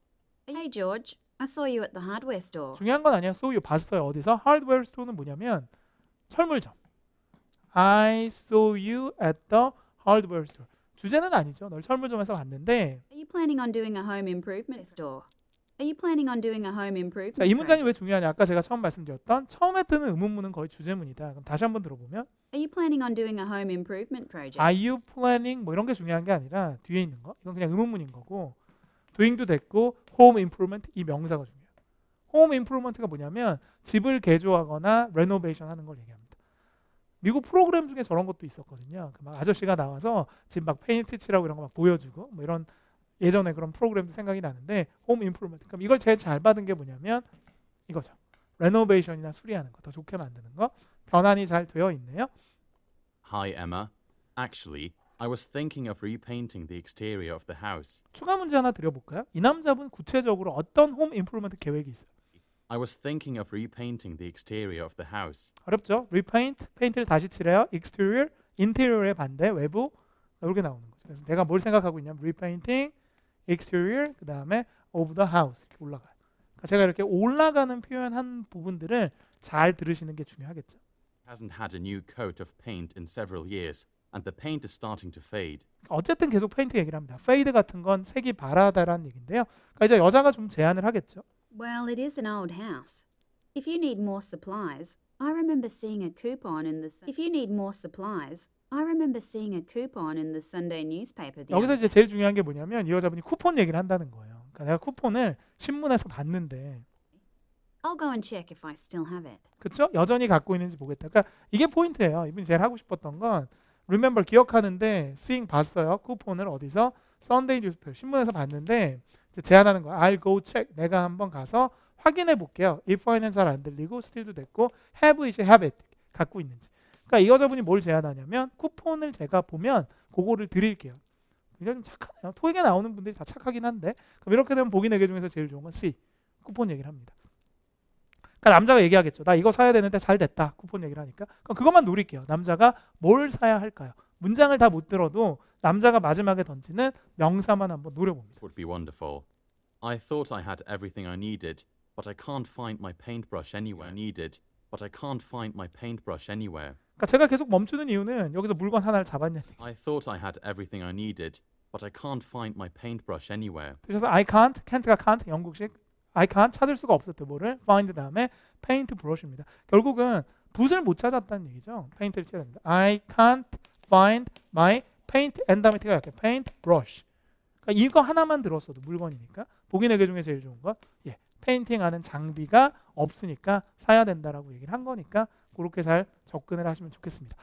Hey George, I saw you at the hardware store. 중요한 건 아니야. So you 봤어요. 어디서? Hardware store는 뭐냐면 철물점. I saw you at the hardware store. 주제는 아니죠. 널 철물점에서 봤는데. Are you planning on doing a home improvement store? Are you planning on doing a home improvement? 자, 이 문장이 왜 중요하냐? 아까 제가 처음 말씀드렸던 처음에 뜨는 의문문은 거의 주제문이다. 그럼 다시 한번 들어보면 Are you planning on doing a home improvement project? Are you planning 뭐 이런 게 중요한 게 아니라 뒤에 있는 거. 이건 그냥 의문문인 거고 doing도 됐고 home improvement 이 명사가 중요해요. home improvement가 뭐냐면 집을 개조하거나 레노베이션 하는 걸 얘기합니다. 미국 프로그램 중에 저런 것도 있었거든요. 그막 아저씨가 나와서 집막 페인트 칠하고 이런 거 막 보여주고 뭐 이런 예전에 그런 프로그램도 생각이 나는데 홈인프루먼트 그럼 이걸 제일 잘 받은 게 뭐냐면 이거죠. 레노베이션이나 수리하는 거, 더 좋게 만드는 거. 변환이 잘 되어 있네요. Hi Emma. Actually, I was thinking of repainting the exterior of the house. 추가 문제 하나 드려볼까요? 이 남자분 구체적으로 어떤 홈인프루먼트 계획이 있어요? I was thinking of repainting the exterior of the house. 어렵죠? repaint, 페인트를 다시 칠해요. exterior, 인테리어의 반대, 외부 이렇게 나오는 거죠. 그래서 내가 뭘 생각하고 있냐면 repainting, exterior, 그 다음에 of the house 이렇게 올라가 그러니까 제가 이렇게 올라가는 표현한 부분들을 잘 들으시는 게 중요하겠죠. Hasn't had a new coat of paint in several years. And the paint is starting to fade. 어쨌든 계속 페인트 얘기를 합니다. 페이드 같은 건 색이 바라다라는 얘긴데요. 그러니까 이제 여자가 좀 제안을 하겠죠. Well, it is an old house. If you need more supplies, I remember seeing a coupon in the If you need more supplies, I remember seeing a coupon in the Sunday newspaper. The 여기서 이제 제일 중요한 게 뭐냐면 이 여자분이 쿠폰 얘기를 한다는 거예요. 그러니까 내가 쿠폰을 신문에서 봤는데 I'll go and check if I still have it. 그렇죠? 여전히 갖고 있는지 보겠다. 그러니까 이게 포인트예요. 이분이 제일 하고 싶었던 건 remember 기억하는데 seeing 봤어요. 쿠폰을 어디서 Sunday newspaper 신문에서 봤는데 제안하는 거야. I'll go check. 내가 한번 가서 확인해 볼게요. if i 는잘 안 들리고 still도 됐고 have 이제 have it. 갖고 있는지. 그러니까 이 여자분이 뭘 제안하냐면 쿠폰을 제가 보면 그거를 드릴게요. 이장히 착하네요. 토익에 나오는 분들이 다 착하긴 한데 그럼 이렇게 되면 보기 네개 중에서 제일 좋은 건 C. 쿠폰 얘기를 합니다. 그러니까 남자가 얘기하겠죠. 나 이거 사야 되는데 잘 됐다. 쿠폰 얘기를 하니까. 그럼 그것만 노릴게요. 남자가 뭘 사야 할까요? 문장을 다 못 들어도 남자가 마지막에 던지는 명사만 한번 노려봅니다. Would be wonderful. I thought I had everything I needed, but I can't find my paintbrush anywhere. Needed, but I can't find my paintbrush anywhere. 그러니까 제가 계속 멈추는 이유는 여기서 물건 하나를 잡았냐는 I thought I had everything I needed, but I can't find my paintbrush anywhere. 그래서 I can't, can't가 can't 영국식 I can't 찾을 수가 없었대 뭐를 find 다음에 paint brush입니다. 결국은 붓을 못 찾았다는 얘기죠. paint를 찾았는데 I can't find my paint and 다음에 태가 약해 paint brush 그러니까 이거 하나만 들었어도 물건이니까 보기네개 중에 제일 좋은 거 예, 페인팅하는 장비가 없으니까 사야 된다라고 얘기를 한 거니까 그렇게 잘 접근을 하시면 좋겠습니다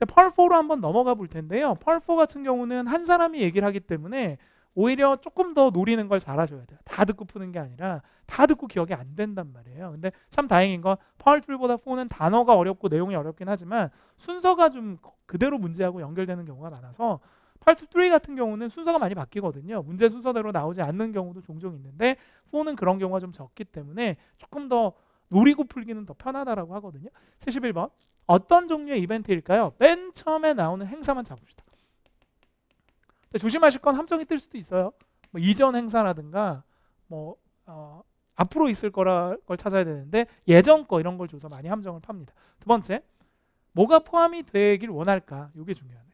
펄4로 한번 넘어가 볼 텐데요 펄4 같은 경우는 한 사람이 얘기를 하기 때문에 오히려 조금 더 노리는 걸 잘하셔야 돼요. 다 듣고 푸는 게 아니라 다 듣고 기억이 안 된단 말이에요. 근데 참 다행인 건펄툴보다 포는 단어가 어렵고 내용이 어렵긴 하지만 순서가 좀 그대로 문제하고 연결되는 경우가 많아서 펄툴풀3 같은 경우는 순서가 많이 바뀌거든요. 문제 순서대로 나오지 않는 경우도 종종 있는데 포는 그런 경우가 좀 적기 때문에 조금 더 노리고 풀기는 더 편하다라고 하거든요. 71번 어떤 종류의 이벤트일까요? 맨 처음에 나오는 행사만 잡읍시다. 조심하실 건 함정이 뜰 수도 있어요. 뭐 이전 행사라든가 뭐 어, 앞으로 있을 거라 걸 찾아야 되는데 예전 거 이런 걸 줘서 많이 함정을 팝니다. 두 번째, 뭐가 포함이 되길 원할까? 이게 중요하네요.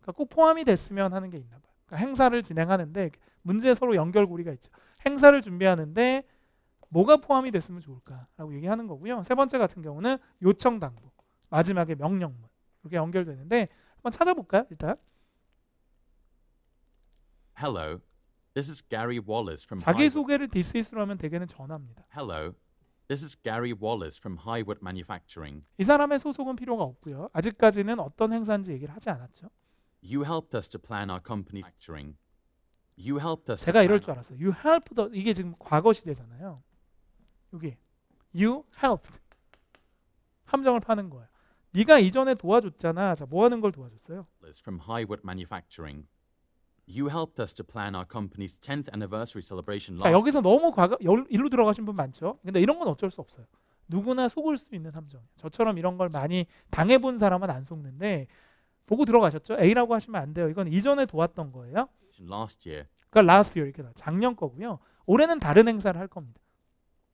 그러니까 꼭 포함이 됐으면 하는 게 있나 봐요. 그러니까 행사를 진행하는데 문제 서로 연결고리가 있죠. 행사를 준비하는데 뭐가 포함이 됐으면 좋을까라고 얘기하는 거고요. 세 번째 같은 경우는 요청 당부, 마지막에 명령문 이렇게 연결되는데 한번 찾아볼까요? 일단 Hello. This is Gary Wallace from 자기 소개를 this is로 하면 대개는 전화입니다. Hello. This is Gary Wallace from Highwood Manufacturing. 이 사람의 소속은 필요가 없고요. 아직까지는 어떤 행사인지 얘기를 하지 않았죠. You helped us to plan our company's m a u c t u r i n g You helped us. 제가 이럴 줄 알았어요. You helped t h 이게 지금 과거 시제잖아요. 여기 you helped 함정을 파는 거예요. 네가 이전에 도와줬잖아. 자, 뭐 하는 걸 도와줬어요? From Highwood Manufacturing. You helped us to plan our company's 10th anniversary celebration 자, last. 여기서 너무 과거 열- 일로 들어가신 분 많죠. 근데 이런 건 어쩔 수 없어요. 누구나 속을 수 있는 함정. 저처럼 이런 걸 많이 당해본 사람은 안 속는데 보고 들어가셨죠? A라고 하시면 안 돼요. 이건 이전에 도왔던 거예요. last year. 그러니까 last year 이렇게 나와요. 작년 거고요. 올해는 다른 행사를 할 겁니다.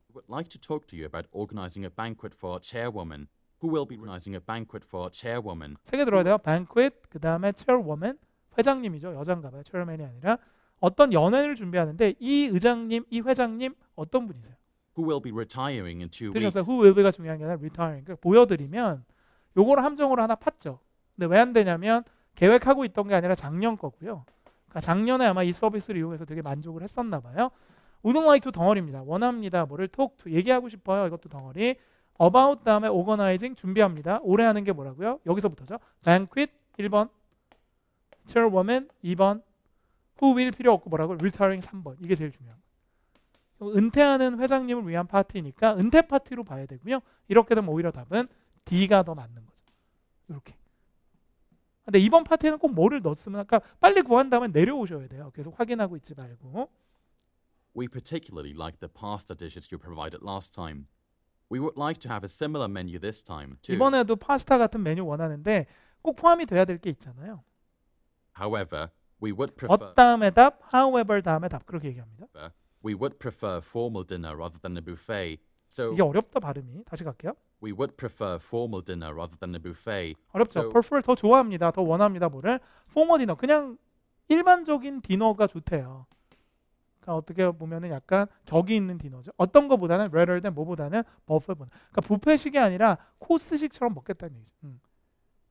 We would like to talk to you about organizing a banquet for our chairwoman. Who will be organizing a banquet for our chairwoman? 세개 들어야 돼요. banquet, 그 다음에 chairwoman, 회장님이죠. 여장가 봐요. 체어맨이 아니라 어떤 연회를 준비하는데 이 의장님, 이 회장님 어떤 분이세요? Who will be retiring in two weeks? Who will be가 중요한 게 아니라 retiring. 그러니까 보여드리면 요거를 함정으로 하나 팠죠. 근데 왜 안 되냐면 계획하고 있던 게 아니라 작년 거고요. 그러니까 작년에 아마 이 서비스를 이용해서 되게 만족을 했었나 봐요. 우동 라이트 덩어리입니다. 원합니다. 뭐를 톡 얘기하고 싶어요. 이것도 덩어리. about 다음에 organizing 준비합니다. 올해 하는 게 뭐라고요? 여기서부터죠. banquet 1번 m a t u r woman 2번 who will 필요 없고 뭐라고 retiring 3번 이게 제일 중요한 거예요. 은퇴하는 회장님을 위한 파티니까 은퇴 파티로 봐야 되고요. 이렇게 되면 오히려 답은 D가 더 맞는 거죠. 이렇게. 근데 이번 파티는꼭 뭐를 넣었으면 아까 빨리 구한 다음에 내려오셔야 돼요. 계속 확인하고 있지 말고. We particularly like the pasta dishes you provided last time. We would like to have a similar menu this time too. 이번에도 파스타 같은 메뉴 원하는데 꼭 포함이 돼야 될 게 있잖아요. However, we would prefer. 엇 다음에 답, however 다음에 답 그렇게 얘기합니다. We would prefer formal dinner rather than a buffet. So 이게 어렵다 발음이. 다시 갈게요. We would prefer formal dinner rather than a buffet. 어렵죠. So, prefer 더 좋아합니다. 더 원합니다. 뭐를 formal dinner 그냥 일반적인 디너가 좋대요. 그러니까 어떻게 보면은 약간 격이 있는 디너죠. 어떤 거보다는 rather than 뭐보다는 buffet보다. 그러니까 부페식이 아니라 코스식처럼 먹겠다는 얘기죠. 음.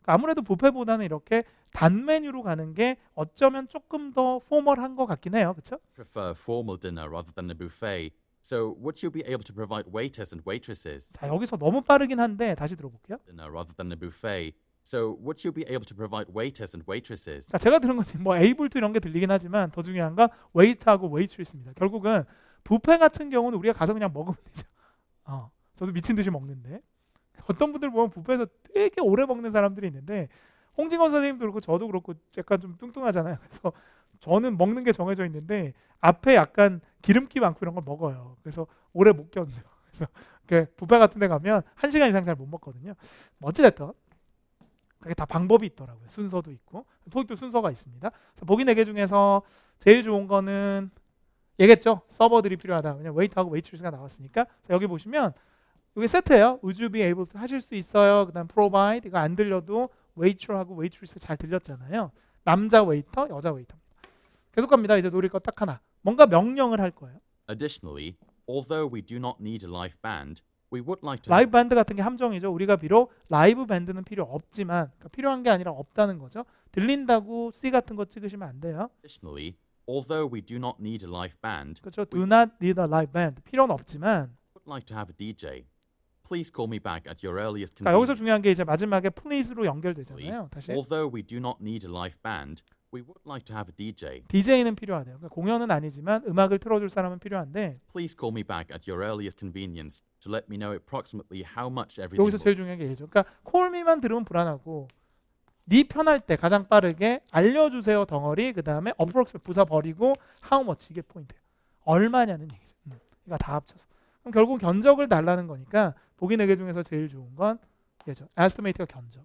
그러니까 아무래도 부페보다는 이렇게 단메뉴로 가는 게 어쩌면 조금 더 포멀한 것 같긴 해요. 그렇죠? Prefer formal dinner rather than a buffet. So what you'll be able to provide waiters and waitresses. 자, 여기서 너무 빠르긴 한데 다시 들어볼게요. Dinner rather than a buffet. So what you'll be able to provide waiters and waitresses. 자, 제가 들은 건지 뭐 able도 이런 게 들리긴 하지만 더 중요한 건 wait하고 waitress입니다. 결국은 부페 같은 경우는 우리가 가서 그냥 먹으면 되죠. 어, 저도 미친 듯이 먹는데 어떤 분들 보면 부페에서 되게 오래 먹는 사람들이 있는데 홍진건 선생님도 그렇고 저도 그렇고 약간 좀 뚱뚱하잖아요. 그래서 저는 먹는 게 정해져 있는데 앞에 약간 기름기 많고 이런 걸 먹어요. 그래서 오래 못 견뎌요. 그래서 이렇게 부페 같은 데 가면 한 시간 이상 잘 못 먹거든요. 뭐 어찌됐든 그게 다 방법이 있더라고요. 순서도 있고 토익도 순서가 있습니다. 보기 네 개 중에서 제일 좋은 거는 얘겠죠. 서버들이 필요하다. 그냥 웨이트하고 웨이트리스가 나왔으니까 자, 여기 보시면 이게 세트예요. 우주 비 에이블 하실 수 있어요. 그다음 프로 o v 드가안 들려도 웨이트하고 웨이트리스 잘 들렸잖아요. 남자 웨이터, 여자 웨이터. 계속 갑니다. 이제 노릴 거딱 하나. 뭔가 명령을 할 거예요. Additionally, although we do not need a live band, we would like to 라이브 밴드 같은 게 함정이죠. 우리가 비록 라이브 밴드는 필요 없지만 그러니까 필요한 게 아니라 없다는 거죠. 들린다고 C 같은 거 찍으시면 안 돼요. Additionally, although we do not need a live band, 그렇죠. Do not need a live band. 필요는 없지만 would like to have a DJ Please call me back at your earliest 자, 여기서 convenience. 중요한 게 이제 마지막에 please로 연결되잖아요. 다시 Although we do not need a live band, we would like to have a DJ. DJ는 필요하대요. 그러니까 공연은 아니지만 음악을 틀어줄 사람은 필요한데 Please call me back at your earliest convenience to let me know approximately how much everything 여기서 will 제일 중요한 게 얘죠. 그러니까 콜미만 들으면 불안하고 네 편할 때 가장 빠르게 알려주세요 덩어리 그 다음에 approximate 부사 버리고 how much 이게 포인트예요. 얼마냐는 얘기죠. 음, 그러니까 다 합쳐서. 그럼 결국 견적을 달라는 거니까 보기 4개 중에서 제일 좋은 건 얘죠. 에스티메이트가 견적.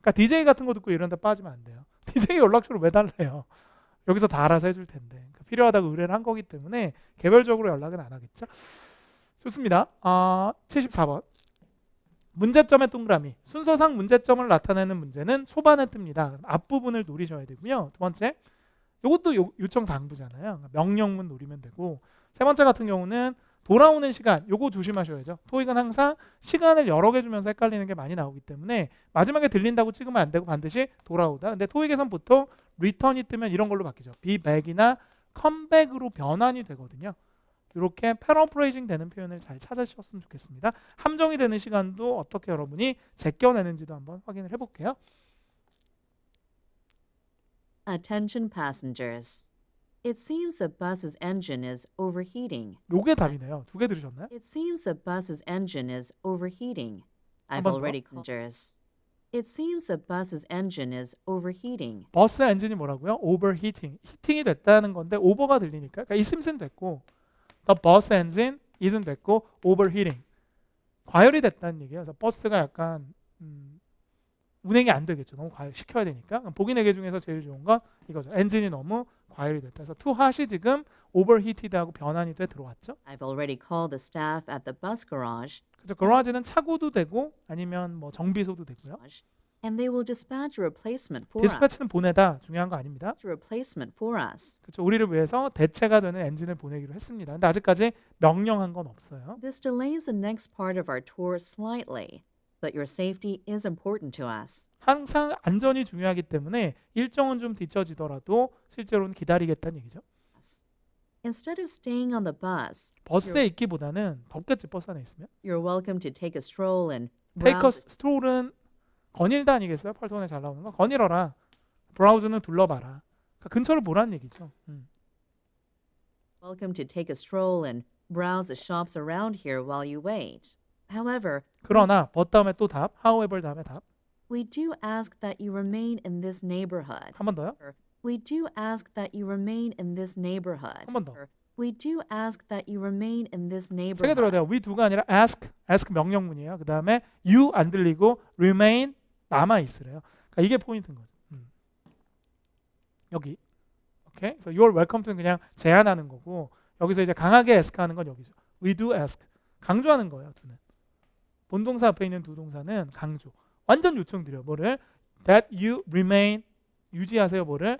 그러니까 DJ 같은 거 듣고 이런 데 빠지면 안 돼요. DJ 연락처를 왜 달래요? 여기서 다 알아서 해줄 텐데. 그러니까 필요하다고 의뢰를 한 거기 때문에 개별적으로 연락은 안 하겠죠. 좋습니다. 아, 74번. 문제점의 동그라미. 순서상 문제점을 나타내는 문제는 초반에 뜹니다. 앞부분을 노리셔야 되고요. 두 번째, 이것도 요청 당부잖아요. 그러니까 명령문 노리면 되고 세 번째 같은 경우는 돌아오는 시간 요거 조심하셔야죠. 토익은 항상 시간을 여러 개 주면서 헷갈리는 게 많이 나오기 때문에 마지막에 들린다고 찍으면 안 되고 반드시 돌아오다. 근데 토익에선 보통 리턴이 뜨면 이런 걸로 바뀌죠. 비백이나 컴백으로 변환이 되거든요. 이렇게 패러프레이징 되는 표현을 잘 찾으셨으면 좋겠습니다. 함정이 되는 시간도 어떻게 여러분이 제껴내는지도 한번 확인을 해볼게요. Attention passengers. It seems the bus's engine is overheating. 요게 답이네요. 두 개 들으셨나요? It seems the bus's engine is overheating. I've 한번 더. already conjures. It seems the bus's engine is overheating. 버스 엔진이 뭐라고요? overheating. 히팅이 됐다는 건데 오버가 들리니까 그러니까 이 심슨 됐고 the bus engine isn't 됐고 overheating. 과열이 됐다는 얘기예요. 그래서 버스가 약간 음, 운행이 안 되겠죠. 너무 과열시켜야 되니까. 보기내개 네 중에서 제일 좋은 건 이거죠. 엔진이 너무 과열이 됐다. 그래서 투 핫이 지금 오버히티드하고 변환이 돼 들어왔죠. I've already called the staff at the bus garage. 그죠. 가라지는 차고도 되고 아니면 뭐 정비소도 되고요. And they will dispatch a replacement for us. 디스패치는 보내다 중요한 거 아닙니다. Replacement for us. 그렇죠. 우리를 위해서 대체가 되는 엔진을 보내기로 했습니다. 근데 아직까지 명령한 건 없어요. This delays the next part of our tour slightly. but your safety is important to us. 항상 안전이 중요하기 때문에 일정은 좀 뒤처지더라도 실제로는 기다리겠다는 얘기죠. Instead of staying on the bus, 버스에 있기보다는 덥겠지 버스 안에 있으면. You're welcome to take a stroll and take a stroll은 건일다 아니겠어요? 팔톤에 잘 나오는 거 건일어라. 브라우즈는 둘러봐라. 그러니까 근처를 보라는 얘기죠. 음. Welcome to take a stroll and browse the shops around here while you wait. However, 그러나 but 다음에 또 답, however 다음에 답. we do ask that you remain in this neighborhood. 한 번 더요. We do ask that you remain in this neighborhood. 한 번 더. We do ask that you remain in this 세개 들어야 neighborhood. 돼요. we do가 아니라 ask, ask 명령문이에요. 그 다음에 you 안 들리고 remain 남아 있으래요. 그러니까 이게 포인트인 거죠. 음. 여기, 오케이. 그래서 your welcome to는 그냥 제안하는 거고 여기서 이제 강하게 ask 하는 건 여기죠. we do ask 강조하는 거예요. 두는. 운동사 앞에 있는 두 동사는 강조. 완전 요청드려. 뭐를? That you remain 유지하세요. 뭐를?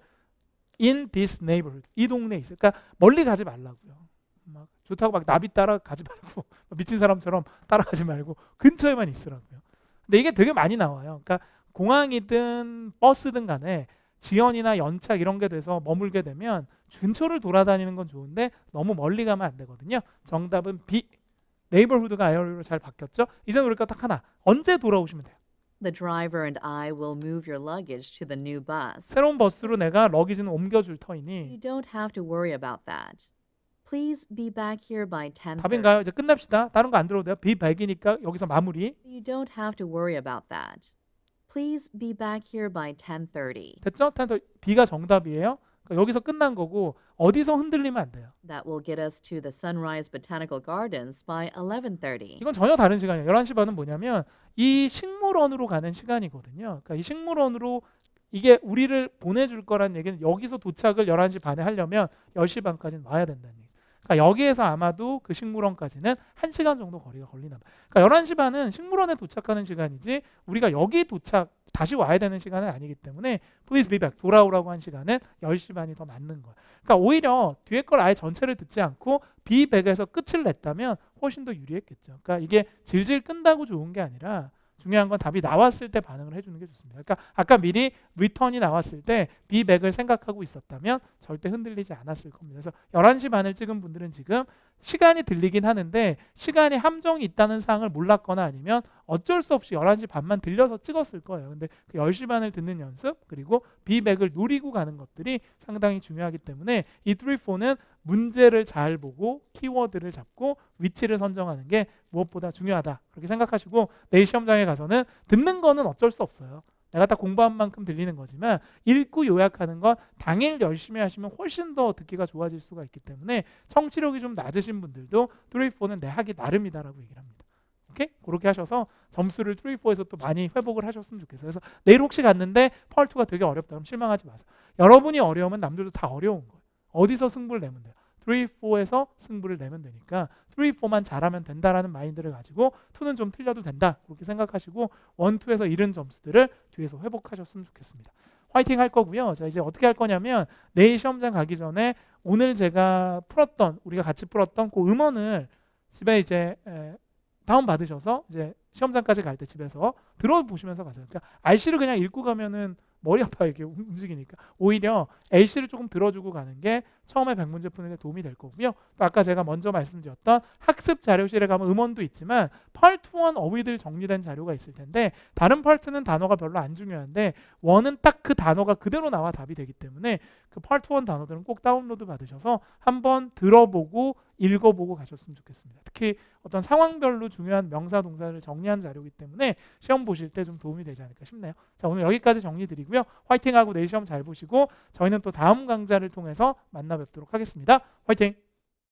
In this neighborhood. 이 동네에 있어. 그러니까 멀리 가지 말라고요. 막 좋다고 막 나비 따라가지 말고 미친 사람처럼 따라가지 말고 근처에만 있으라고요. 근데 이게 되게 많이 나와요. 그러니까 공항이든 버스든 간에 지연이나 연착 이런 게 돼서 머물게 되면 근처를 돌아다니는 건 좋은데 너무 멀리 가면 안 되거든요. 정답은 B 네이버후드가 IRU로 잘 바뀌었죠? 이제 우리가 딱 하나. 언제 돌아오시면 돼요? The driver and I will move your luggage to the new bus. 새로운 버스로 내가 러기지는 옮겨줄 You 터이니 don't have to worry about that. Please be back here by 10. 답인가요? 이제 끝납시다. 다른 거 안 들어도 돼요. 비백이니까 여기서 마무리. You don't have to worry about that. Please be back here by 10:30. 됐죠? 탄소 B가 정답이에요. 그러니까 여기서 끝난 거고 어디서 흔들리면 안 돼요. That will get us to the Sunrise Botanical Gardens by 11:30. 이건 전혀 다른 시간이에요. 11시 반은 뭐냐면 이 식물원으로 가는 시간이거든요. 그러니까 이 식물원으로 이게 우리를 보내줄 거란 얘기는 여기서 도착을 11시 반에 하려면 10시 반까지는 와야 된다는 얘기예요. 그러니까 여기에서 아마도 그 식물원까지는 한시간 정도 거리가 걸리나 봐. 그러니까 11시 반은 식물원에 도착하는 시간이지 우리가 여기 도착 다시 와야 되는 시간은 아니기 때문에 please be back 돌아오라고 한 시간은 10시 반이 더 맞는 거야. 그러니까 오히려 뒤에 걸 아예 전체를 듣지 않고 be back에서 끝을 냈다면 훨씬 더 유리했겠죠. 그러니까 이게 질질 끈다고 좋은 게 아니라 중요한 건 답이 나왔을 때 반응을 해주는 게 좋습니다. 그러니까 아까 미리 리턴이 나왔을 때 비백을 생각하고 있었다면 절대 흔들리지 않았을 겁니다. 그래서 11시 반을 찍은 분들은 지금 시간이 들리긴 하는데 시간에 함정이 있다는 사항을 몰랐거나 아니면 어쩔 수 없이 11시 반만 들려서 찍었을 거예요. 근데 그 10시 반을 듣는 연습 그리고 비백을 노리고 가는 것들이 상당히 중요하기 때문에 이 3,4는 문제를 잘 보고 키워드를 잡고 위치를 선정하는 게 무엇보다 중요하다. 그렇게 생각하시고 내일 시험장에 가서는 듣는 거는 어쩔 수 없어요. 내가 다 공부한 만큼 들리는 거지만 읽고 요약하는 건 당일 열심히 하시면 훨씬 더 듣기가 좋아질 수가 있기 때문에 청취력이 좀 낮으신 분들도 트레이포는 내 하기 나름이다라고 얘기를 합니다. 오케이? 그렇게 하셔서 점수를 트레이포에서 또 많이 회복을 하셨으면 좋겠어요. 그래서 내일 혹시 갔는데 펄2가 되게 어렵다 그럼 실망하지 마세요. 여러분이 어려우면 남들도 다 어려운 거예요. 어디서 승부를 내면 돼요? 3, 4에서 승부를 내면 되니까 3, 4만 잘하면 된다라는 마인드를 가지고 2는 좀 틀려도 된다 그렇게 생각하시고 1, 2에서 잃은 점수들을 뒤에서 회복하셨으면 좋겠습니다. 화이팅 할 거고요. 자 이제 어떻게 할 거냐면 내일 시험장 가기 전에 오늘 제가 풀었던 우리가 같이 풀었던 그 음원을 집에 이제 다운 받으셔서 이제 시험장까지 갈 때 집에서 들어보시면서 가세요. 그러니까 RC를 그냥 읽고 가면은 머리 아파요. 이게 움직이니까. 음, 오히려 LC를 조금 들어주고 가는 게 처음에 100문제 푸는 데 도움이 될 거고요. 또 아까 제가 먼저 말씀드렸던 학습 자료실에 가면 음원도 있지만 펄투원 어휘들 정리된 자료가 있을 텐데 다른 펄투는 단어가 별로 안 중요한데 원은 딱 그 단어가 그대로 나와 답이 되기 때문에 그펄투원 단어들은 꼭 다운로드 받으셔서 한번 들어보고 읽어보고 가셨으면 좋겠습니다. 특히 어떤 상황별로 중요한 명사 동사를 정리한 자료이기 때문에 시험 보실 때 좀 도움이 되지 않을까 싶네요. 자 오늘 여기까지 정리 드리고요. 화이팅하고 내일 시험 잘 보시고 저희는 또 다음 강좌를 통해서 만나 만나 뵙도록 하겠습니다. 화이팅!